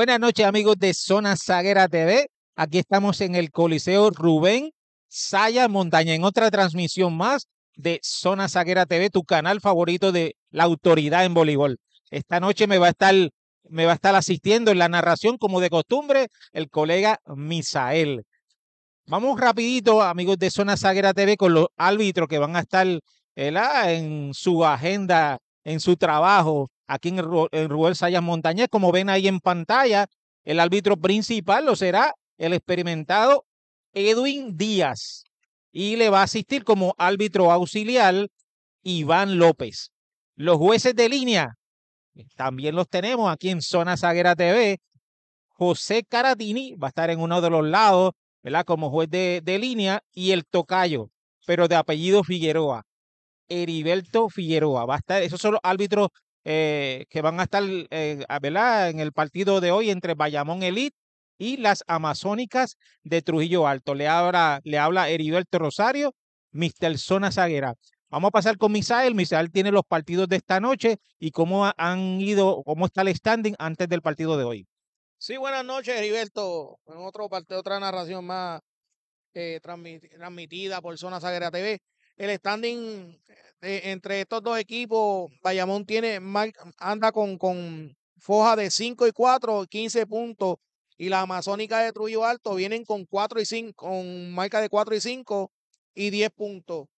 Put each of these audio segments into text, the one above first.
Buenas noches, amigos de Zona Zaguera TV. Aquí estamos en el Coliseo Rubén Saya Montaña, en otra transmisión más de Zona Zaguera TV, tu canal favorito de la autoridad en voleibol. Esta noche me va a estar, me va a estar asistiendo en la narración, como de costumbre, el colega Misael. Vamos rapidito, amigos de Zona Zaguera TV, con los árbitros que van a estar eh, en su agenda, en su trabajo aquí en, Ru en Sayas Montañez. Como ven ahí en pantalla, el árbitro principal lo será el experimentado Edwin Díaz y le va a asistir como árbitro auxiliar Iván López. Los jueces de línea eh, también los tenemos aquí en Zona Zaguera TV. José Caratini va a estar en uno de los lados, ¿verdad? Como juez de, de línea y el tocayo, pero de apellido Figueroa. Heriberto Figueroa. Va a estar, esos son los árbitros eh, que van a estar eh, en el partido de hoy entre Bayamón Elite y las Amazónicas de Trujillo Alto. Le habla, le habla Heriberto Rosario, Mr. Zona Zaguera. Vamos a pasar con Misael. Misael tiene los partidos de esta noche y cómo han ido, cómo está el standing antes del partido de hoy. Sí, buenas noches, Heriberto. En otro parte, otra narración más eh, transmitida por Zona Zaguerra TV el standing eh, entre estos dos equipos, Bayamón anda con, foja de 5 y 4, 15 puntos, y la Amazónica de Trujillo Alto vienen con marca de 4 y 5 y 10 puntos.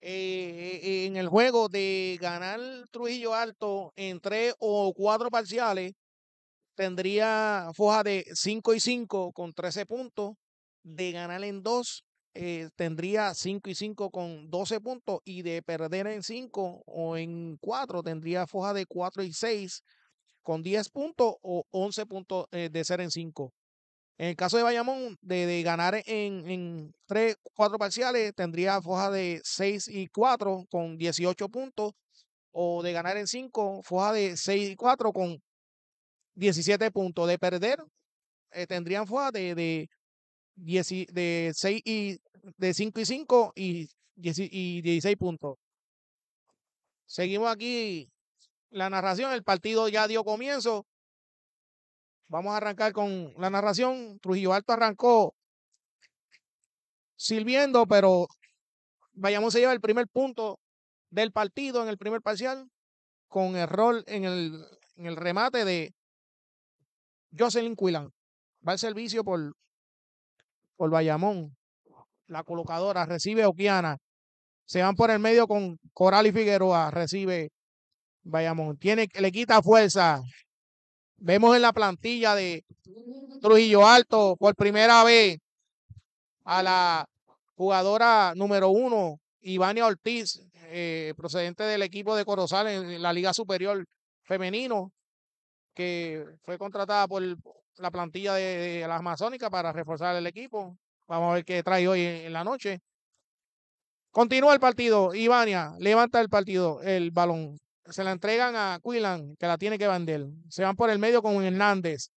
Eh, eh, en el juego de ganar Trujillo Alto en 3 o 4 parciales, tendría foja de 5 y 5 con 13 puntos, de ganar en 2 eh, tendría 5 y 5 con 12 puntos y de perder en 5 o en 4 tendría foja de 4 y 6 con 10 puntos o 11 puntos eh, de ser en 5. En el caso de Bayamón, de, ganar en, en, 3, 4 parciales, tendría foja de 6 y 4 con 18 puntos o de ganar en 5, foja de 6 y 4 con 17 puntos. De perder, eh, tendrían foja de dieci, de, y, de 5 y 5 y, y 16 puntos. Seguimos aquí la narración. El partido ya dio comienzo. Vamos a arrancar con la narración. Trujillo Alto arrancó sirviendo, pero vayamos a llevar el primer punto del partido en el primer parcial con error en el, en el remate de Jocelyn Cuilan. Va al servicio por por Bayamón. La colocadora recibe Oquiana. Se van por el medio con Coral y Figueroa. Recibe Bayamón. Tiene, le quita fuerza. Vemos en la plantilla de Trujillo Alto por primera vez a la jugadora número uno, Ivania Ortiz, eh, procedente del equipo de Corozal en la Liga Superior Femenino, que fue contratada por la plantilla de, la Amazónica para reforzar el equipo. Vamos a ver qué trae hoy en, la noche. Continúa el partido. Ivania levanta el partido, el balón. Se la entregan a Quilan, que la tiene que vender. Se van por el medio con Hernández.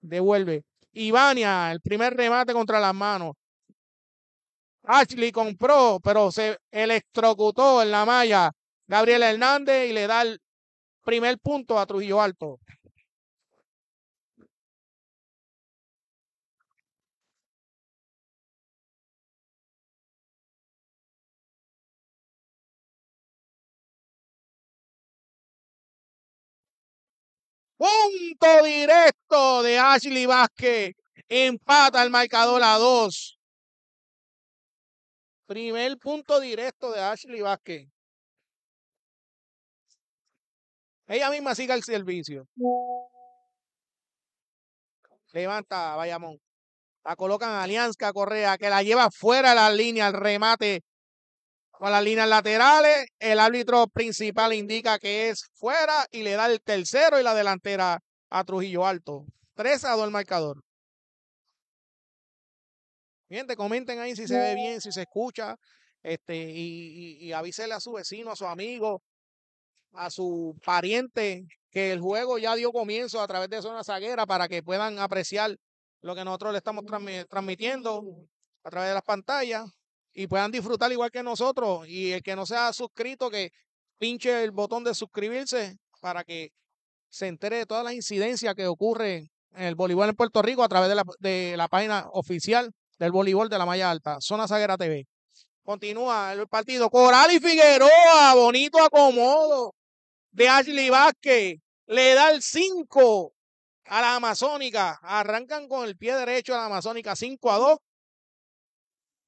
Devuelve. Ivania, el primer remate contra las manos. Ashley compró, pero se electrocutó en la malla. Gabriel Hernández y le da el primer punto a Trujillo Alto. Punto directo de Ashley Vázquez. Empata el marcador a dos. Primer punto directo de Ashley Vázquez. Ella misma sigue el servicio. Levanta, Bayamón. La colocan a Alianza Correa, que la lleva fuera de la línea al remate con las líneas laterales. El árbitro principal indica que es fuera y le da el tercero y la delantera a Trujillo Alto. Tres a dos el marcador. Gente, comenten ahí si se ve bien, si se escucha, este, y, y, avísele a su vecino, a su amigo, a su pariente que el juego ya dio comienzo a través de Zona Zaguera para que puedan apreciar lo que nosotros le estamos transmitiendo a través de las pantallas y puedan disfrutar igual que nosotros. Y el que no se ha suscrito, que pinche el botón de suscribirse para que se entere de todas las incidencias que ocurren en el voleibol en Puerto Rico a través de la, página oficial del voleibol de la Malla Alta, Zona Sagera TV. Continúa el partido. Coral y Figueroa, bonito acomodo de Ashley Vázquez. Le da el 5 a la Amazónica. Arrancan con el pie derecho a la Amazónica 5 a 2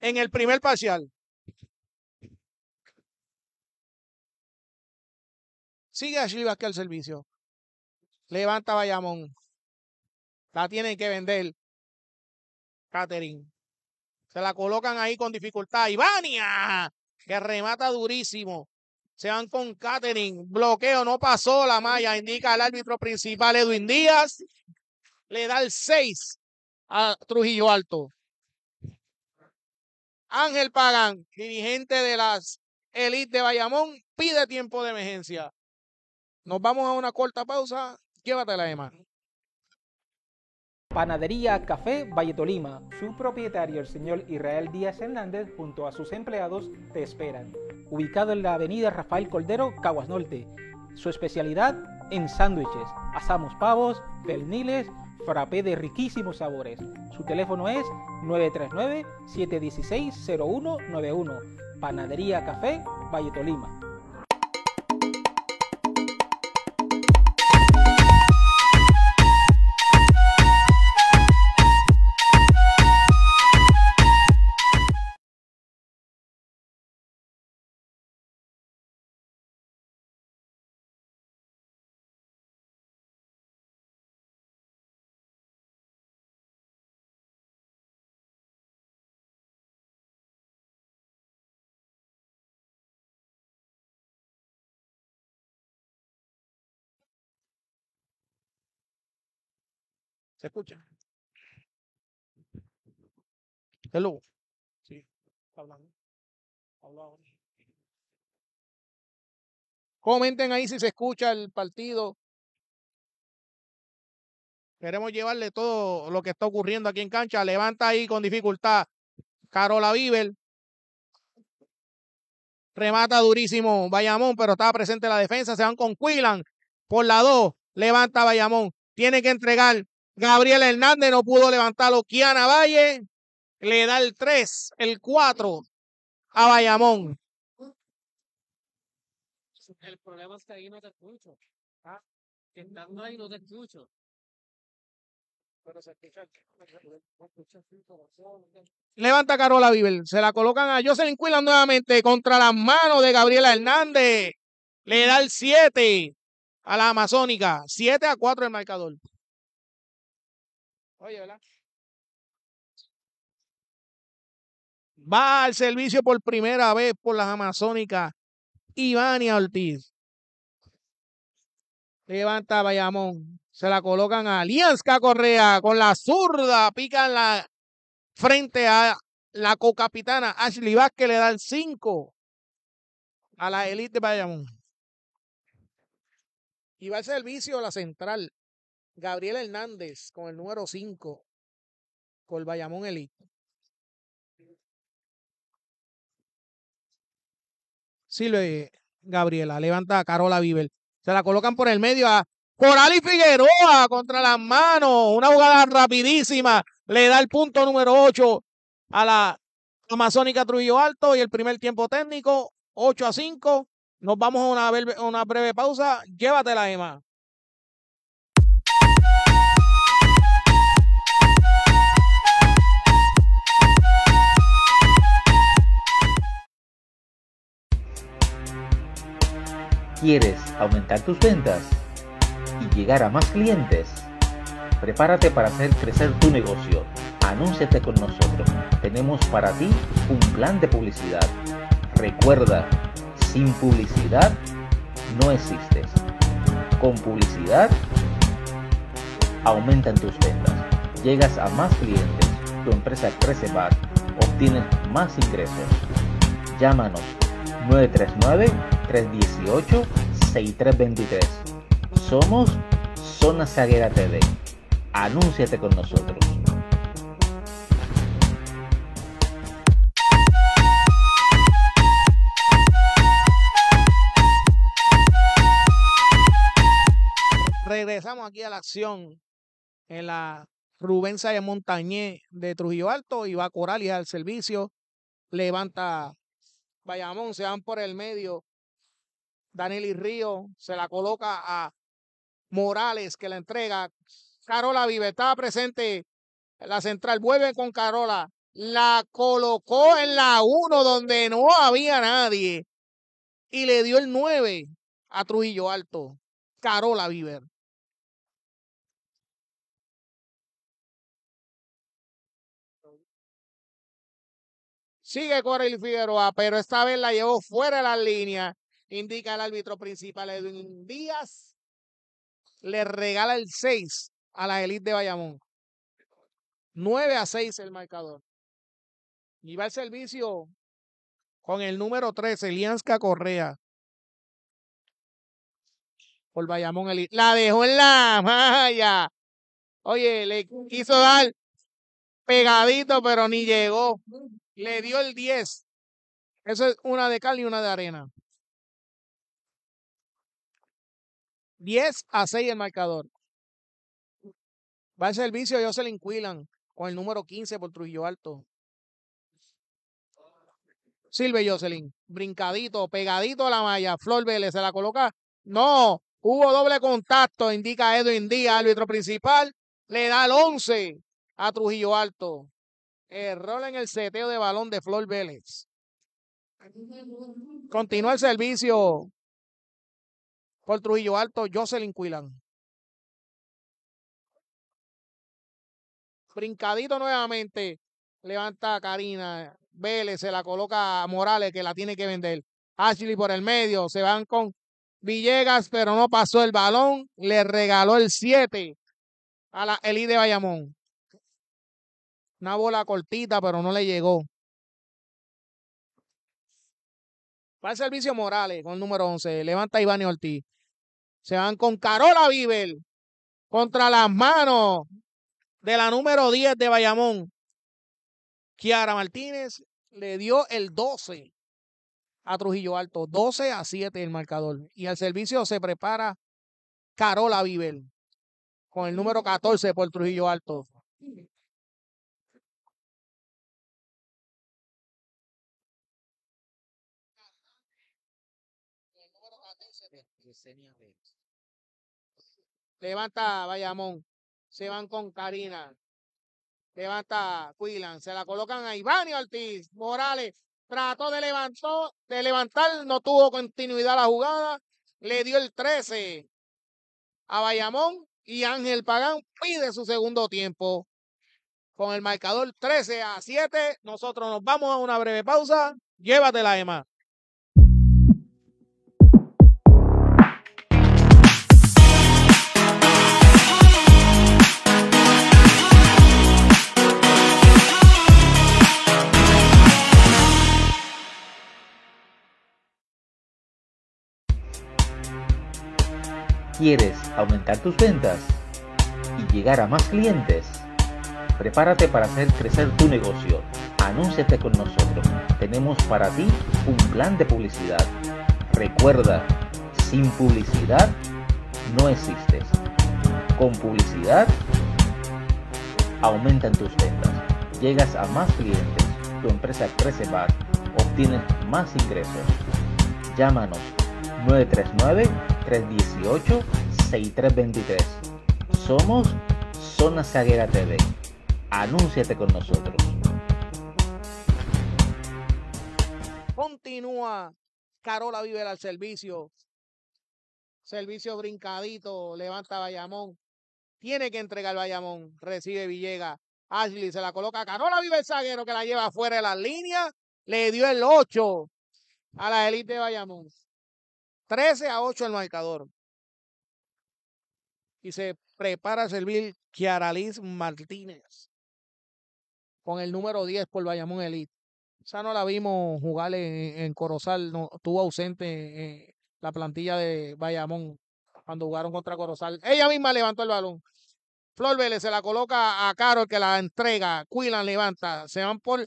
en el primer parcial. Sigue a Chivas que servicio. Levanta Bayamón. La tienen que vender. Catering. Se la colocan ahí con dificultad. Ivania, que remata durísimo. Se van con Catering. Bloqueo, no pasó la malla. Indica el árbitro principal Edwin Díaz. Le da el 6 a Trujillo Alto. Ángel Pagán, dirigente de las élites de Bayamón, pide tiempo de emergencia. Nos vamos a una corta pausa. Llévatela, Emma. Panadería Café Valle Tolima. Su propietario, el señor Israel Díaz Hernández, junto a sus empleados, te esperan. Ubicado en la avenida Rafael Cordero, Caguas Norte. Su especialidad en sándwiches. Asamos pavos, perniles, frappé de riquísimos sabores. Su teléfono es 939-716-0191. Panadería Café, Valle Tolima. escucha? Hello. Sí, hablando. Comenten ahí si se escucha el partido. Queremos llevarle todo lo que está ocurriendo aquí en cancha. Levanta ahí con dificultad Carola Viver Remata durísimo Bayamón, pero estaba presente la defensa. Se van con Quilan por la dos. Levanta Bayamón. Tiene que entregar Gabriel Hernández no pudo levantarlo. Kiana Valle le da el 3, el 4 a Bayamón. El problema es que ahí no te escucho. Ah, estando ahí no te escucho. Pero se escucha. Levanta Carola Viver. Se la colocan a Jocelyn Quillan nuevamente contra las manos de Gabriela Hernández. Le da el 7 a la Amazónica. 7 a 4 el marcador. Va al servicio por primera vez por las Amazónicas. Ivania Ortiz. Levanta Bayamón. Se la colocan a Alianza Correa con la zurda. Pican la frente a la cocapitana Ashley Vázquez. Le dan 5 a la élite de Bayamón. Y va al servicio a la central. Gabriel Hernández con el número 5 el Bayamón Elite. Sí, Gabriela, levanta a Carola Viver. Se la colocan por el medio a Coral y Figueroa contra las manos. Una jugada rapidísima. Le da el punto número 8 a la Amazónica Trujillo Alto y el primer tiempo técnico, 8 a 5. Nos vamos a una breve, una breve pausa. Llévatela, Emma. ¿Quieres aumentar tus ventas y llegar a más clientes? Prepárate para hacer crecer tu negocio. Anúnciate con nosotros. Tenemos para ti un plan de publicidad. Recuerda, sin publicidad no existes. Con publicidad aumentan tus ventas, llegas a más clientes, tu empresa crece más, obtienes más ingresos. Llámanos 939-318-6323. Somos Zona Zaguera TV. Anúnciate con nosotros. Regresamos aquí a la acción en la Rubén de Montañé de Trujillo Alto y va a Coral y al servicio levanta Bayamón se van por el medio. Daniel y Río se la coloca a Morales que la entrega. Carola Viver estaba presente en la central. Vuelve con Carola. La colocó en la 1 donde no había nadie. Y le dio el 9 a Trujillo Alto. Carola Viver. Sigue el Figueroa, pero esta vez la llevó fuera de la línea. Indica el árbitro principal, Edwin Díaz. Le regala el 6 a la elite de Bayamón. 9 a 6 el marcador. Y va el servicio con el número 13, Elianska Correa. Por Bayamón Elite. La dejó en la malla. Oye, le quiso dar pegadito, pero ni llegó. Le dio el 10. Eso es una de cal y una de arena. 10 a 6 el marcador. Va al servicio Jocelyn se con el número 15 por Trujillo Alto. Sirve Jocelyn. Brincadito, pegadito a la malla. Flor Vélez se la coloca. No, hubo doble contacto, indica Edwin Díaz, árbitro principal. Le da el 11 a Trujillo Alto. Error en el seteo de balón de Flor Vélez. Continúa el servicio por Trujillo Alto, Jocelyn Cuilán. Brincadito nuevamente. Levanta Karina. Vélez se la coloca a Morales, que la tiene que vender. Ashley por el medio. Se van con Villegas, pero no pasó el balón. Le regaló el 7 a la Elite de Bayamón. Una bola cortita, pero no le llegó. Va el servicio Morales con el número 11. Levanta Iván y Ortiz. Se van con Carola Viver contra las manos de la número 10 de Bayamón. Kiara Martínez le dio el 12 a Trujillo Alto. 12 a 7 el marcador. Y al servicio se prepara Carola Viver con el número 14 por Trujillo Alto. Levanta Bayamón. Se van con Karina. Levanta Quilan. Se la colocan a Iván y Ortiz. Morales trató de, levantó, de levantar. No tuvo continuidad la jugada. Le dio el 13 a Bayamón. Y Ángel Pagán pide su segundo tiempo. Con el marcador 13 a 7. Nosotros nos vamos a una breve pausa. Llévatela, Ema. ¿Quieres aumentar tus ventas y llegar a más clientes? Prepárate para hacer crecer tu negocio. Anúnciate con nosotros. Tenemos para ti un plan de publicidad. Recuerda, sin publicidad no existes. Con publicidad aumentan tus ventas, llegas a más clientes, tu empresa crece más, obtienes más ingresos. Llámanos 939 318-6323. Somos Zona Zaguera TV. Anúnciate con nosotros. Continúa Carola Viver al servicio. Servicio brincadito, levanta Bayamón. Tiene que entregar Bayamón, recibe Villega. Ashley se la coloca a Carola Viver Zaguero que la lleva fuera de la línea Le dio el 8 a la élite de Bayamón. 13 a 8 el marcador. Y se prepara a servir Liz Martínez con el número 10 por Bayamón Elite. Ya Esa no la vimos jugar en, Corozal, no, estuvo ausente eh, la plantilla de Bayamón cuando jugaron contra Corozal. Ella misma levantó el balón. Flor Vélez se la coloca a Carol que la entrega. Quilan levanta. Se van por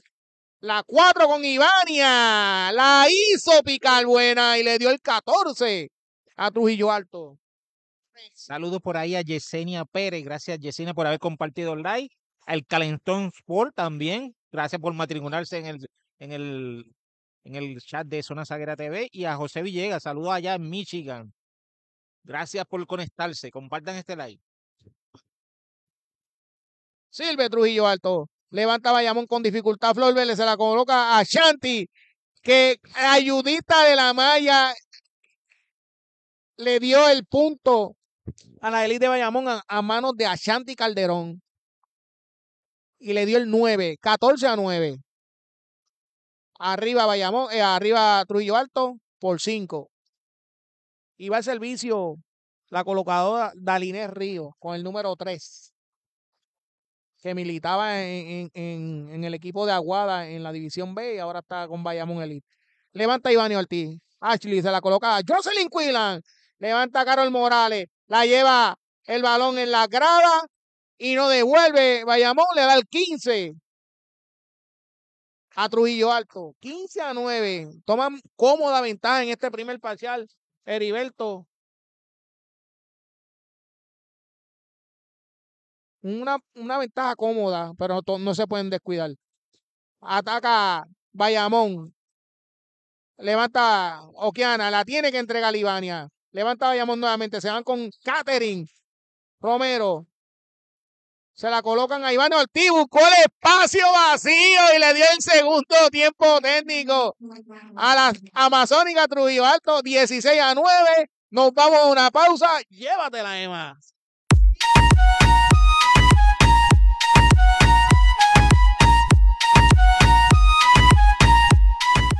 la 4 con Ivania, La hizo picar buena y le dio el 14 a Trujillo Alto. Saludos por ahí a Yesenia Pérez. Gracias, Yesenia, por haber compartido el like. Al Calentón Sport también. Gracias por matricularse en el, en el, en el chat de Zona Sagrada TV. Y a José Villegas. Saludos allá en Michigan. Gracias por conectarse. Compartan este like. Silve Trujillo Alto. Levanta Bayamón con dificultad. Flor Vélez se la coloca a Shanti, que ayudita de la malla le dio el punto a la élite de Bayamón a, manos de Ashanti Calderón. Y le dio el 9, 14 a 9. Arriba Bayamón, eh, arriba Trujillo Alto por 5. Y va al servicio la colocadora Daliné Río con el número 3 que militaba en, el equipo de Aguada en la División B y ahora está con Bayamón Elite. Levanta Iván Ortiz. Ashley se la coloca Jocelyn Quilan. Levanta Carol Morales. La lleva el balón en la grada y no devuelve. Bayamón le da el 15 a Trujillo Alto. 15 a 9. Toman cómoda ventaja en este primer parcial. Heriberto una, ventaja cómoda, pero no, se pueden descuidar. Ataca Bayamón. Levanta Okiana, la tiene que entregar Libania. Levanta Bayamón nuevamente, se van con Catering. Romero. Se la colocan a Iván Ortiz, buscó el espacio vacío y le dio el segundo tiempo técnico a la Amazónica Trujillo Alto, 16 a 9. Nos vamos a una pausa. Llévatela, Emma.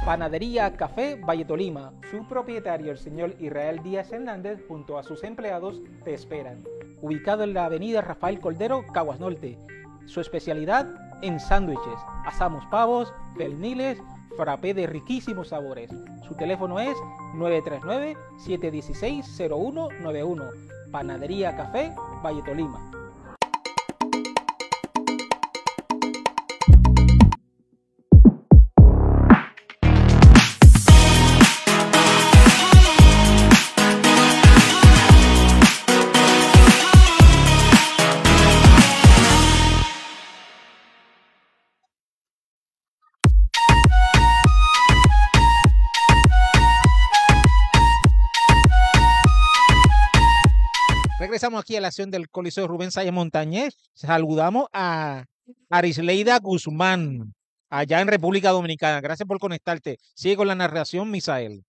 Panadería Café Valle Tolima. Su propietario, el señor Israel Díaz Hernández, junto a sus empleados, te esperan. Ubicado en la avenida Rafael Coldero, Caguas Norte. Su especialidad en sándwiches. Asamos pavos, perniles, frappé de riquísimos sabores. Su teléfono es 939-716-0191. Panadería Café Valle Tolima. aquí a la acción del Coliseo Rubén Salles Montañez. Saludamos a Arisleida Guzmán, allá en República Dominicana. Gracias por conectarte. Sigue con la narración, Misael.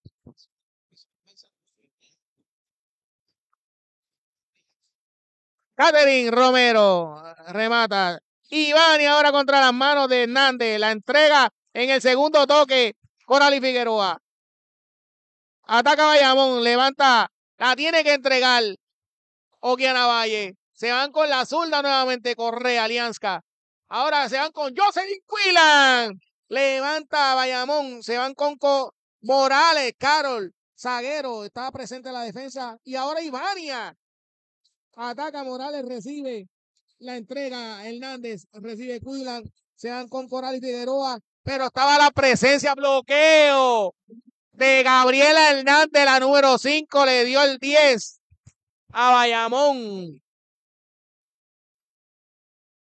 Catherine Romero remata. Iván y ahora contra las manos de Hernández. La entrega en el segundo toque. y Figueroa. Ataca Bayamón. Levanta. La tiene que entregar. Oguiana Valle. Se van con la zurda nuevamente, Correa, Alianza. Ahora se van con Jocelyn Quilan. Levanta Bayamón. Se van con Morales, Carol. Zaguero estaba presente en la defensa. Y ahora Ivania. Ataca Morales, recibe la entrega. Hernández recibe Quilan. Se van con Coral y Figueroa. Pero estaba la presencia, bloqueo de Gabriela Hernández, la número 5, le dio el 10 a Bayamón.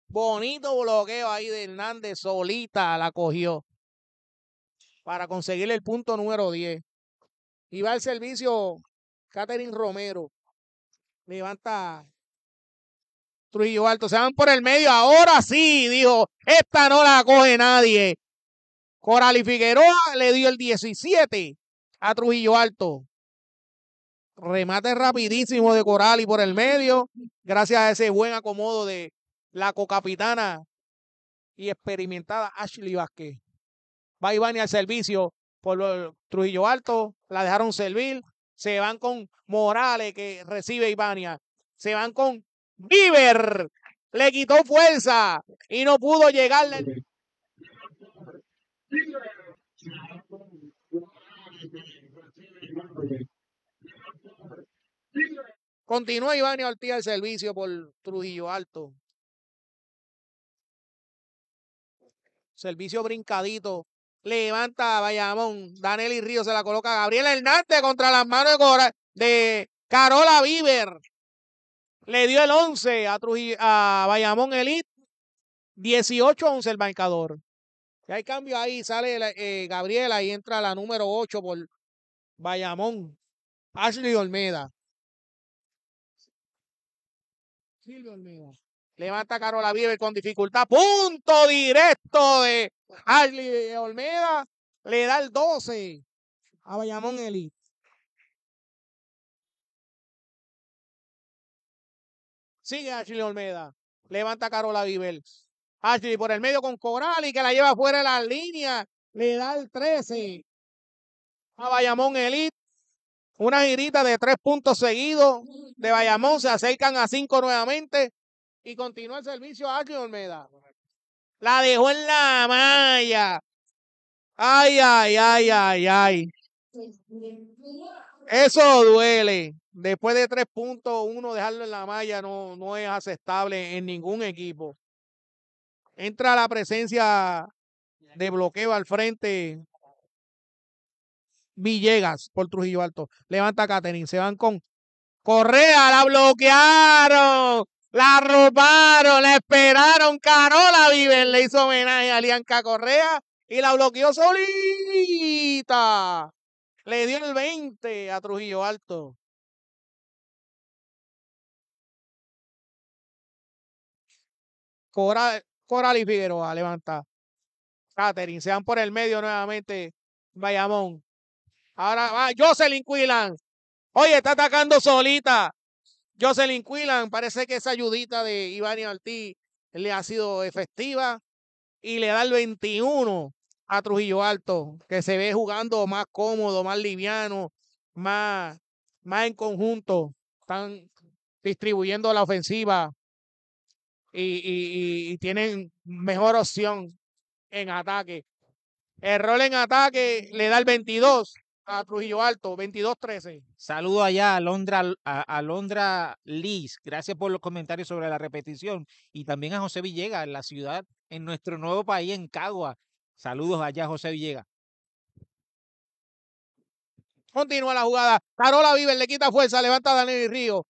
Bonito bloqueo ahí de Hernández, solita la cogió para conseguir el punto número 10. Y va al servicio Catherine Romero. Levanta Trujillo Alto. Se van por el medio. Ahora sí, dijo. Esta no la coge nadie. Coral y Figueroa le dio el 17 a Trujillo Alto remate rapidísimo de Coral y por el medio, gracias a ese buen acomodo de la cocapitana y experimentada Ashley Vázquez. Va Ivania al servicio por Trujillo Alto, la dejaron servir, se van con Morales que recibe Ivania, se van con Bieber, le quitó fuerza y no pudo llegarle. Continúa Iván y Ortiz al servicio por Trujillo Alto. Servicio brincadito. Levanta a Bayamón. Daneli Río se la coloca a Gabriel Hernández contra las manos de, Carola Bieber. Le dio el 11 a, Trujillo, a Bayamón Elite. 18-11 el marcador. Si hay cambio ahí, sale eh, Gabriela y entra la número 8 por Bayamón. Ashley Olmeda. Olmeda, Levanta Carola Viver con dificultad. Punto directo de Ashley Olmeda. Le da el 12 a Bayamón Elite. Sigue Ashley Olmeda. Levanta Carola Viver. Ashley por el medio con Coral y que la lleva fuera de la línea. Le da el 13 a Bayamón Elite. Una girita de tres puntos seguidos de Bayamón. Se acercan a cinco nuevamente. Y continúa el servicio a Ángel Olmeda. La dejó en la malla. Ay, ay, ay, ay, ay. Eso duele. Después de tres puntos, uno dejarlo en la malla no, no es aceptable en ningún equipo. Entra la presencia de bloqueo al frente Villegas por Trujillo Alto. Levanta Caterin. Se van con Correa. La bloquearon. La robaron. La esperaron. Carola Viven le hizo homenaje a Lianca Correa y la bloqueó solita. Le dio el 20 a Trujillo Alto. Coral, y Figueroa levanta. Caterin se van por el medio nuevamente. Bayamón. Ahora va ah, Jocelyn Quillan. Oye, está atacando solita. Jocelyn Quillan, parece que esa ayudita de y Altí le ha sido efectiva y le da el 21 a Trujillo Alto, que se ve jugando más cómodo, más liviano, más, más en conjunto. Están distribuyendo la ofensiva y, y tienen mejor opción en ataque. El rol en ataque le da el 22 a Trujillo Alto, 22-13. Saludo allá a Londra, a, Londra Liz. Gracias por los comentarios sobre la repetición. Y también a José Villegas, en la ciudad, en nuestro nuevo país, en Cagua. Saludos allá, José Villegas. Continúa la jugada. Carola Viver le quita fuerza, levanta a Daniel Río.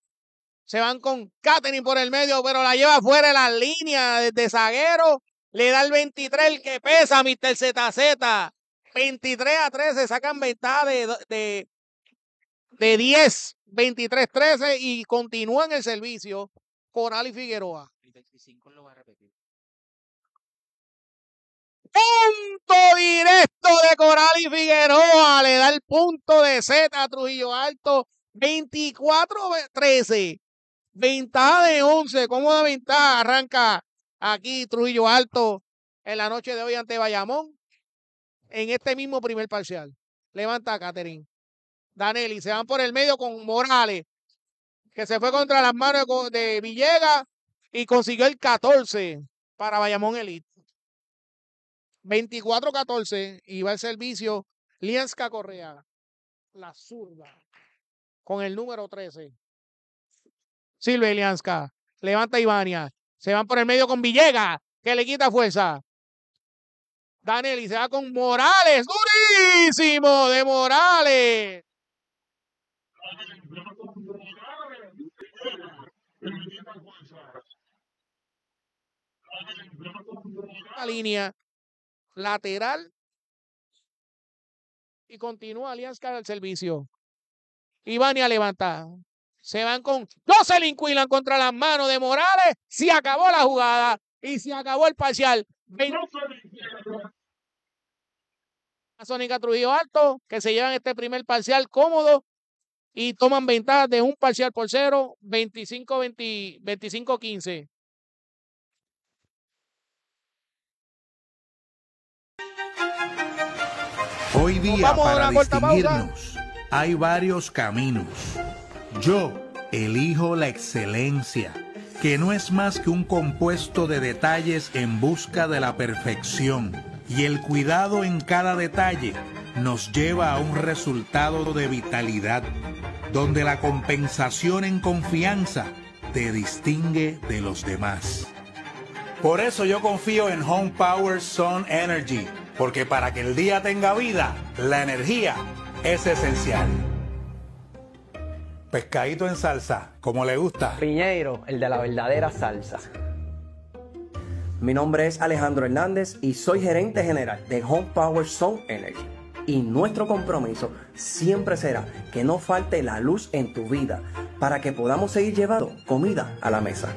Se van con Catenin por el medio, pero la lleva fuera de la línea de zaguero. Le da el 23, el que pesa, Mr. ZZ. 23 a 13 sacan ventaja de, 10, 23-13 y continúan el servicio Coral y Figueroa. lo va a repetir. Punto directo de Coral y Figueroa. Le da el punto de Z a Trujillo Alto. 24-13. a Ventaja de 11. Cómoda ventaja. Arranca aquí Trujillo Alto en la noche de hoy ante Bayamón en este mismo primer parcial. Levanta a Caterin. Danelli se van por el medio con Morales, que se fue contra las manos de Villegas y consiguió el 14 para Bayamón Elite. 24-14 y va el servicio Lianska Correa, la zurda, con el número 13. Silve Lianska levanta Ivania, se van por el medio con Villegas, que le quita fuerza. Daniel y se va con Morales. Durísimo de Morales. La línea lateral. Y continúa Alianza al servicio. Iván y a levantar. Se van con se Quillan contra las manos de Morales. Se acabó la jugada y se acabó el parcial. 20... Sónica Trujillo Alto, que se llevan este primer parcial cómodo y toman ventaja de un parcial por cero, 25-15. Hoy día para distinguirnos hay varios caminos. Yo elijo la excelencia que no es más que un compuesto de detalles en busca de la perfección, y el cuidado en cada detalle nos lleva a un resultado de vitalidad, donde la compensación en confianza te distingue de los demás. Por eso yo confío en Home Power Sun Energy, porque para que el día tenga vida, la energía es esencial pescadito en salsa, como le gusta. Piñeiro, el de la verdadera salsa. Mi nombre es Alejandro Hernández y soy gerente general de Home Power Zone Energy. Y nuestro compromiso siempre será que no falte la luz en tu vida para que podamos seguir llevando comida a la mesa.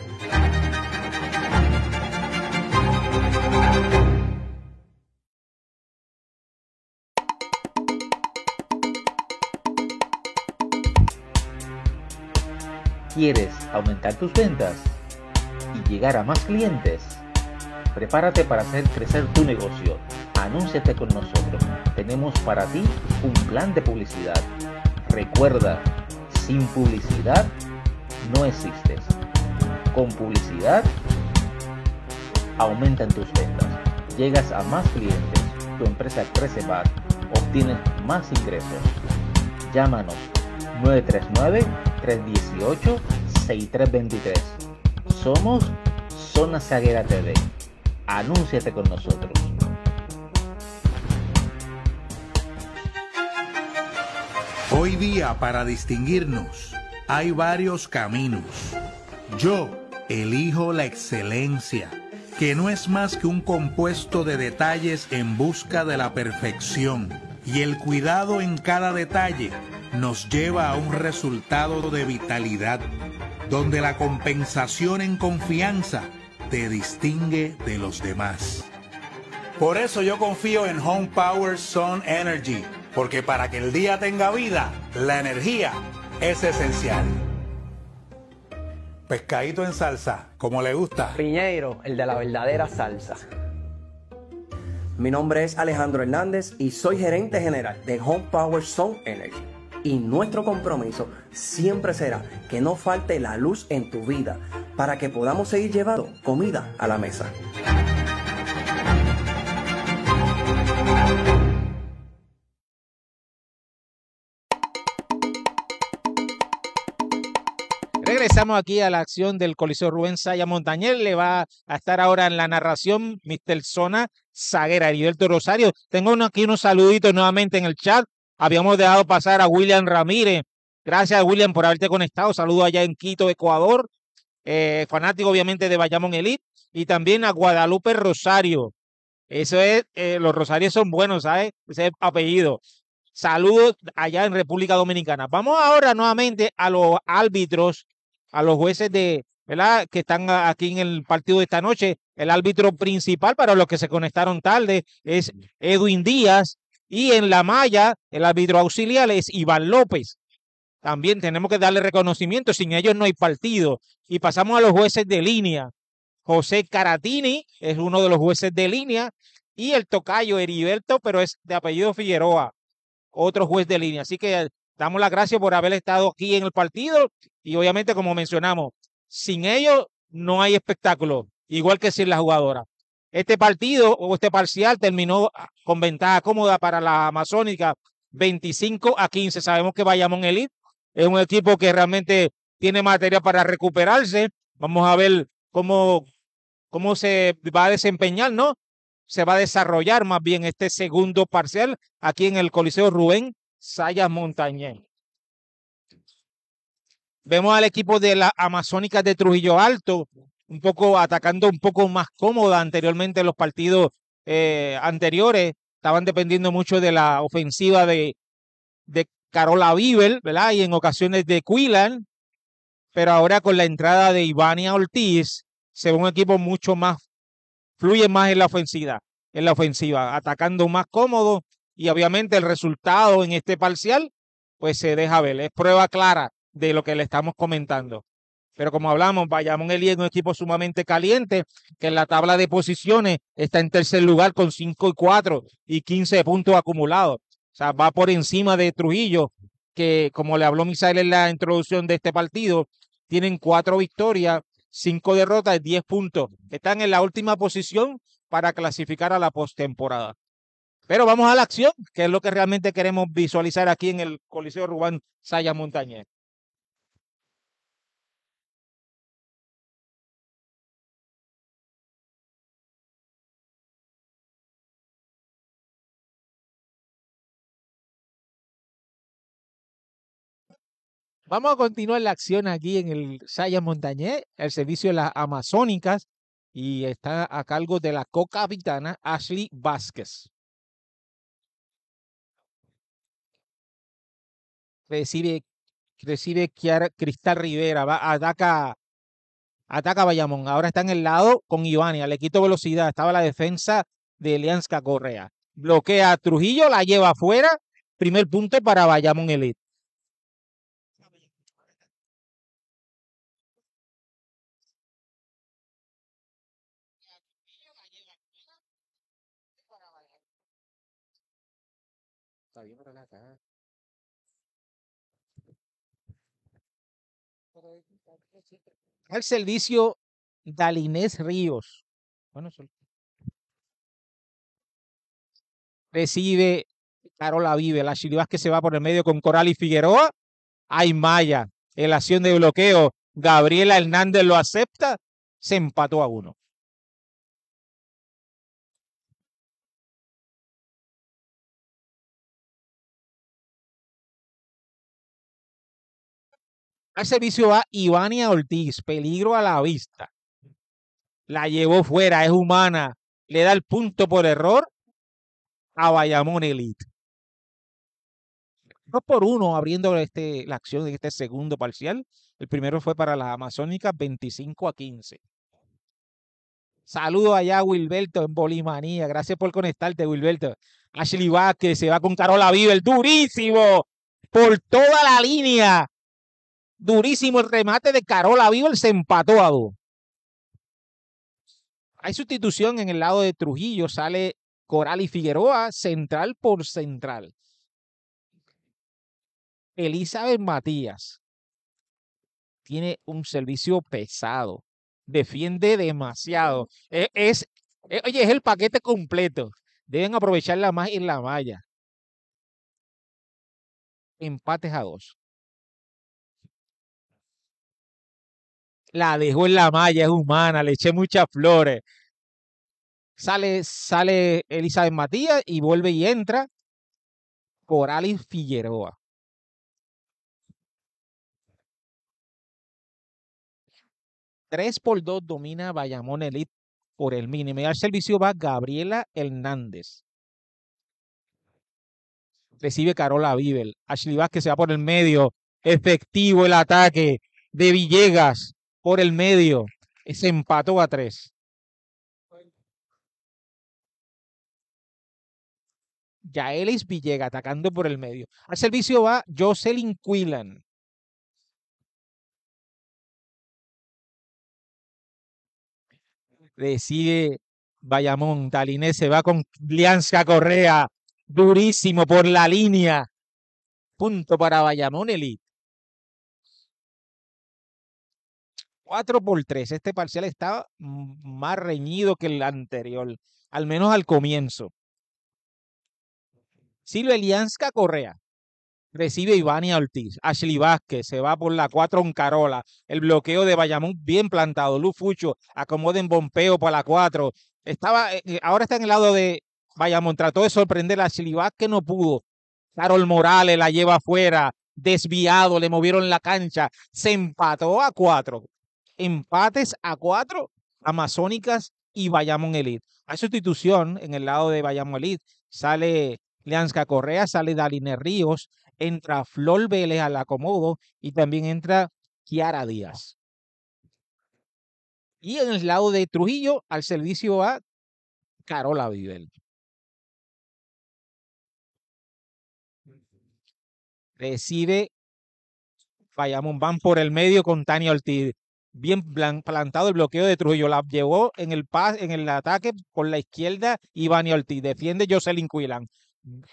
¿Quieres aumentar tus ventas y llegar a más clientes? Prepárate para hacer crecer tu negocio. Anúnciate con nosotros. Tenemos para ti un plan de publicidad. Recuerda, sin publicidad no existes. Con publicidad aumentan tus ventas, llegas a más clientes, tu empresa crece más, obtienes más ingresos. Llámanos 939 318-6323. Somos Zona Zaguera TV. Anúnciate con nosotros. Hoy día para distinguirnos hay varios caminos. Yo elijo la excelencia, que no es más que un compuesto de detalles en busca de la perfección y el cuidado en cada detalle nos lleva a un resultado de vitalidad, donde la compensación en confianza te distingue de los demás. Por eso yo confío en Home Power Sun Energy, porque para que el día tenga vida, la energía es esencial. Pescadito en salsa, como le gusta. Piñeiro, el de la verdadera salsa. Mi nombre es Alejandro Hernández y soy gerente general de Home Power Sun Energy y nuestro compromiso siempre será que no falte la luz en tu vida para que podamos seguir llevando comida a la mesa. Regresamos aquí a la acción del Coliseo Rubén Saya Montañel. Le va a estar ahora en la narración Mr. Zona Zaguera, Heriberto Rosario. Tengo aquí unos saluditos nuevamente en el chat. Habíamos dejado pasar a William Ramírez. Gracias, William, por haberte conectado. Saludo allá en Quito, Ecuador. Eh, fanático, obviamente, de Bayamón Elite. Y también a Guadalupe Rosario. Eso es, eh, los Rosarios son buenos, ¿sabes? Ese es apellido. Saludos allá en República Dominicana. Vamos ahora nuevamente a los árbitros, a los jueces de, ¿verdad? Que están aquí en el partido de esta noche. El árbitro principal para los que se conectaron tarde es Edwin Díaz, y en la malla, el árbitro auxiliar es Iván López. También tenemos que darle reconocimiento, sin ellos no hay partido. Y pasamos a los jueces de línea. José Caratini es uno de los jueces de línea y el tocayo Heriberto, pero es de apellido Figueroa, otro juez de línea. Así que eh, damos las gracias por haber estado aquí en el partido y obviamente como mencionamos, sin ellos no hay espectáculo, igual que sin la jugadora. Este partido o este parcial terminó ah, con ventaja cómoda para la Amazónica 25 a 15. Sabemos que Bayamón Elite es un equipo que realmente tiene materia para recuperarse. Vamos a ver cómo, cómo se va a desempeñar, ¿no? Se va a desarrollar más bien este segundo parcial aquí en el Coliseo Rubén Sayas Montañé. Vemos al equipo de la Amazónica de Trujillo Alto, un poco atacando un poco más cómoda anteriormente en los partidos eh, anteriores. Estaban dependiendo mucho de la ofensiva de, de Carola Bibel, ¿verdad? Y en ocasiones de Quilan Pero ahora con la entrada de Ivania Ortiz, se ve un equipo mucho más, fluye más en la ofensiva, en la ofensiva, atacando más cómodo. Y obviamente el resultado en este parcial, pues se deja ver. Es prueba clara de lo que le estamos comentando. Pero como hablamos, Bayamón Elías es un equipo sumamente caliente, que en la tabla de posiciones está en tercer lugar con 5 y 4 y 15 puntos acumulados. O sea, va por encima de Trujillo, que como le habló Misael en la introducción de este partido, tienen cuatro victorias, cinco derrotas, y 10 puntos. Están en la última posición para clasificar a la postemporada. Pero vamos a la acción, que es lo que realmente queremos visualizar aquí en el Coliseo Rubán Saya Montañez. Vamos a continuar la acción aquí en el Saya Montañé, el servicio de las Amazónicas, y está a cargo de la co-capitana Ashley Vázquez. Recibe, recibe Cristal Rivera, ataca, ataca Bayamón. Ahora está en el lado con Ivania, le quito velocidad. Estaba la defensa de Elianska Correa. Bloquea a Trujillo, la lleva afuera. Primer punto para Bayamón Elite. El servicio Dalinés Ríos. recibe Carola Vive. La Chiribás que se va por el medio con Coral y Figueroa. Hay Maya. En la acción de bloqueo. Gabriela Hernández lo acepta. Se empató a uno. Al servicio va Ivania Ortiz, peligro a la vista. La llevó fuera, es humana. Le da el punto por error a Bayamón Elite. Uno por uno abriendo este, la acción de este segundo parcial. El primero fue para las amazónica 25 a 15. Saludo allá Wilberto en Bolimanía. Gracias por conectarte, Wilberto. Ashley Vázquez se va con Carola el Durísimo. Por toda la línea. Durísimo el remate de Carola Viva, se empató a dos. Hay sustitución en el lado de Trujillo, sale Coral y Figueroa, central por central. Elizabeth Matías tiene un servicio pesado, defiende demasiado. E, es, e, oye, es el paquete completo. Deben aprovecharla más en la malla. Empates a dos. la dejó en la malla, es humana, le eché muchas flores. Sale, sale Elizabeth Matías y vuelve y entra Coralis Figueroa. 3 por 2 domina Bayamón Elite por el mínimo. Y al servicio va Gabriela Hernández. Recibe Carola Víbel Ashley que se va por el medio. Efectivo el ataque de Villegas por el medio. Se empató a tres. Yaelis Villega atacando por el medio. Al servicio va Jocelyn Quillan. Decide Bayamón, Talinés se va con Lianza Correa, durísimo por la línea. Punto para Bayamón Elite. 4 por 3. Este parcial está más reñido que el anterior, al menos al comienzo. Silvia Elianska Correa recibe Ivania Ortiz. Ashley Vázquez se va por la 4 Carola, El bloqueo de Bayamón bien plantado. Luz Fucho acomoda en bompeo para la 4. Estaba, eh, eh, ahora está en el lado de Bayamón. Trató de sorprender a Ashley Vázquez, no pudo. Carol Morales la lleva afuera desviado, le movieron la cancha, se empató a cuatro empates a cuatro, Amazónicas y Bayamón Elite. Hay sustitución en el lado de Bayamón Elite. Sale Leanska Correa, sale Daline Ríos, entra Flor Vélez al acomodo y también entra Kiara Díaz. Y en el lado de Trujillo, al servicio va Carola Vivel. Recibe Bayamón, van por el medio con Tania Ortiz bien plantado el bloqueo de Trujillo. La llevó en el, en el ataque por la izquierda Ivania Ortiz. Defiende Jocelyn Cuilán.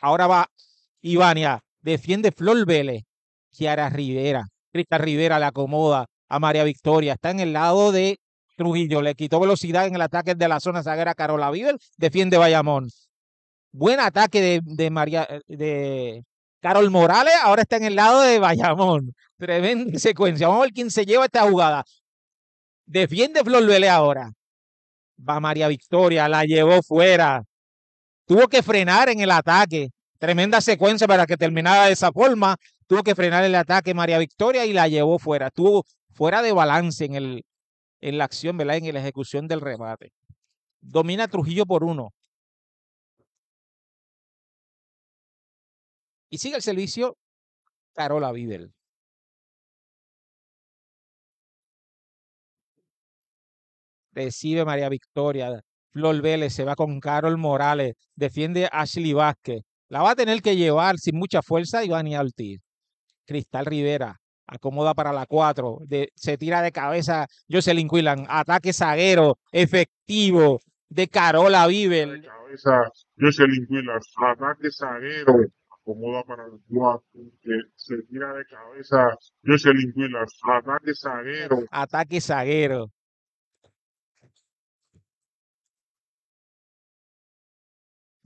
Ahora va Ivania. Defiende Flor Vélez. Kiara Rivera. Crista Rivera la acomoda a María Victoria. Está en el lado de Trujillo. Le quitó velocidad en el ataque de la zona zaguera Carola Víbel Defiende Bayamón. Buen ataque de, María de Carol Morales. Ahora está en el lado de Bayamón. Tremenda secuencia. Vamos a ver quién se lleva esta jugada. Defiende Flor Vélez ahora. Va María Victoria, la llevó fuera. Tuvo que frenar en el ataque. Tremenda secuencia para que terminara de esa forma. Tuvo que frenar el ataque María Victoria y la llevó fuera. Estuvo fuera de balance en, el, en la acción, ¿verdad? En la ejecución del remate. Domina Trujillo por uno. Y sigue el servicio Carola Vivel. recibe María Victoria. Flor Vélez se va con Carol Morales, defiende Ashley Vázquez. La va a tener que llevar sin mucha fuerza Ivani Ortiz. Cristal Rivera acomoda para la 4, se tira de cabeza Jocelyn Quillan, ataque zaguero efectivo de Carola Vivel. Jocelyn ataque zaguero acomoda para se tira de cabeza Jocelyn ataque zaguero. Ataque zaguero